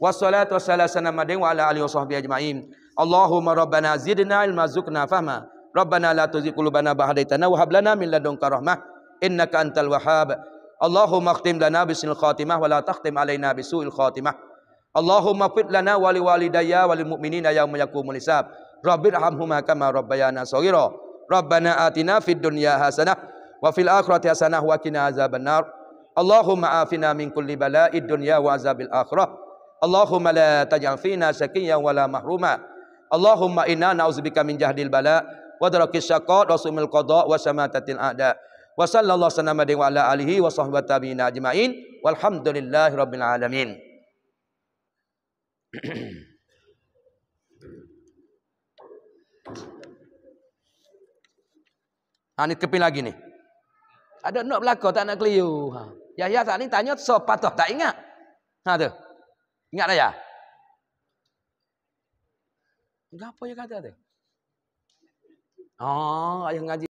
wassalatu wassalamu ala madin wa ala alihi washabbi ajmain allahumma rabbana zidna ilma zukna fahma rabbana la tuzigh qulubana ba'da idh wa hab lana min ladunka rahmah innaka antal wahhab allahumma ihtim lana bisil khatimah wa la tahtim alaina bisuil khatimah Allahumma fit lana wali walidayya wali mu'minina yaum yakumul hisab. ربنا ارحمهما كما ربيانا صغيرا ربنا آتنا في الدنيا حسنة وفي الآخرة حسنة وقنا عذاب النار اللهم عافنا من كل بلاء الدنيا وعذاب الآخرة اللهم لا تجعل فينا شقيا ولا محروما اللهم إنا نعوذ بك من جهد البلاء ودرك الشقاء وسوء القضاء وشماتة الأعداء وصلى الله وسلم وعلى آله وصحبه تابعين أجمعين والحمد لله رب العالمين Ha ni keping lagi ni. Ada nak belaka tak nak keliru. Ha. ya saat ni tanya sepatah tak ingat. Ha tu. Ingat tak ya? Enggak apa yang kata tu. Ah, oh, ayah ngaji.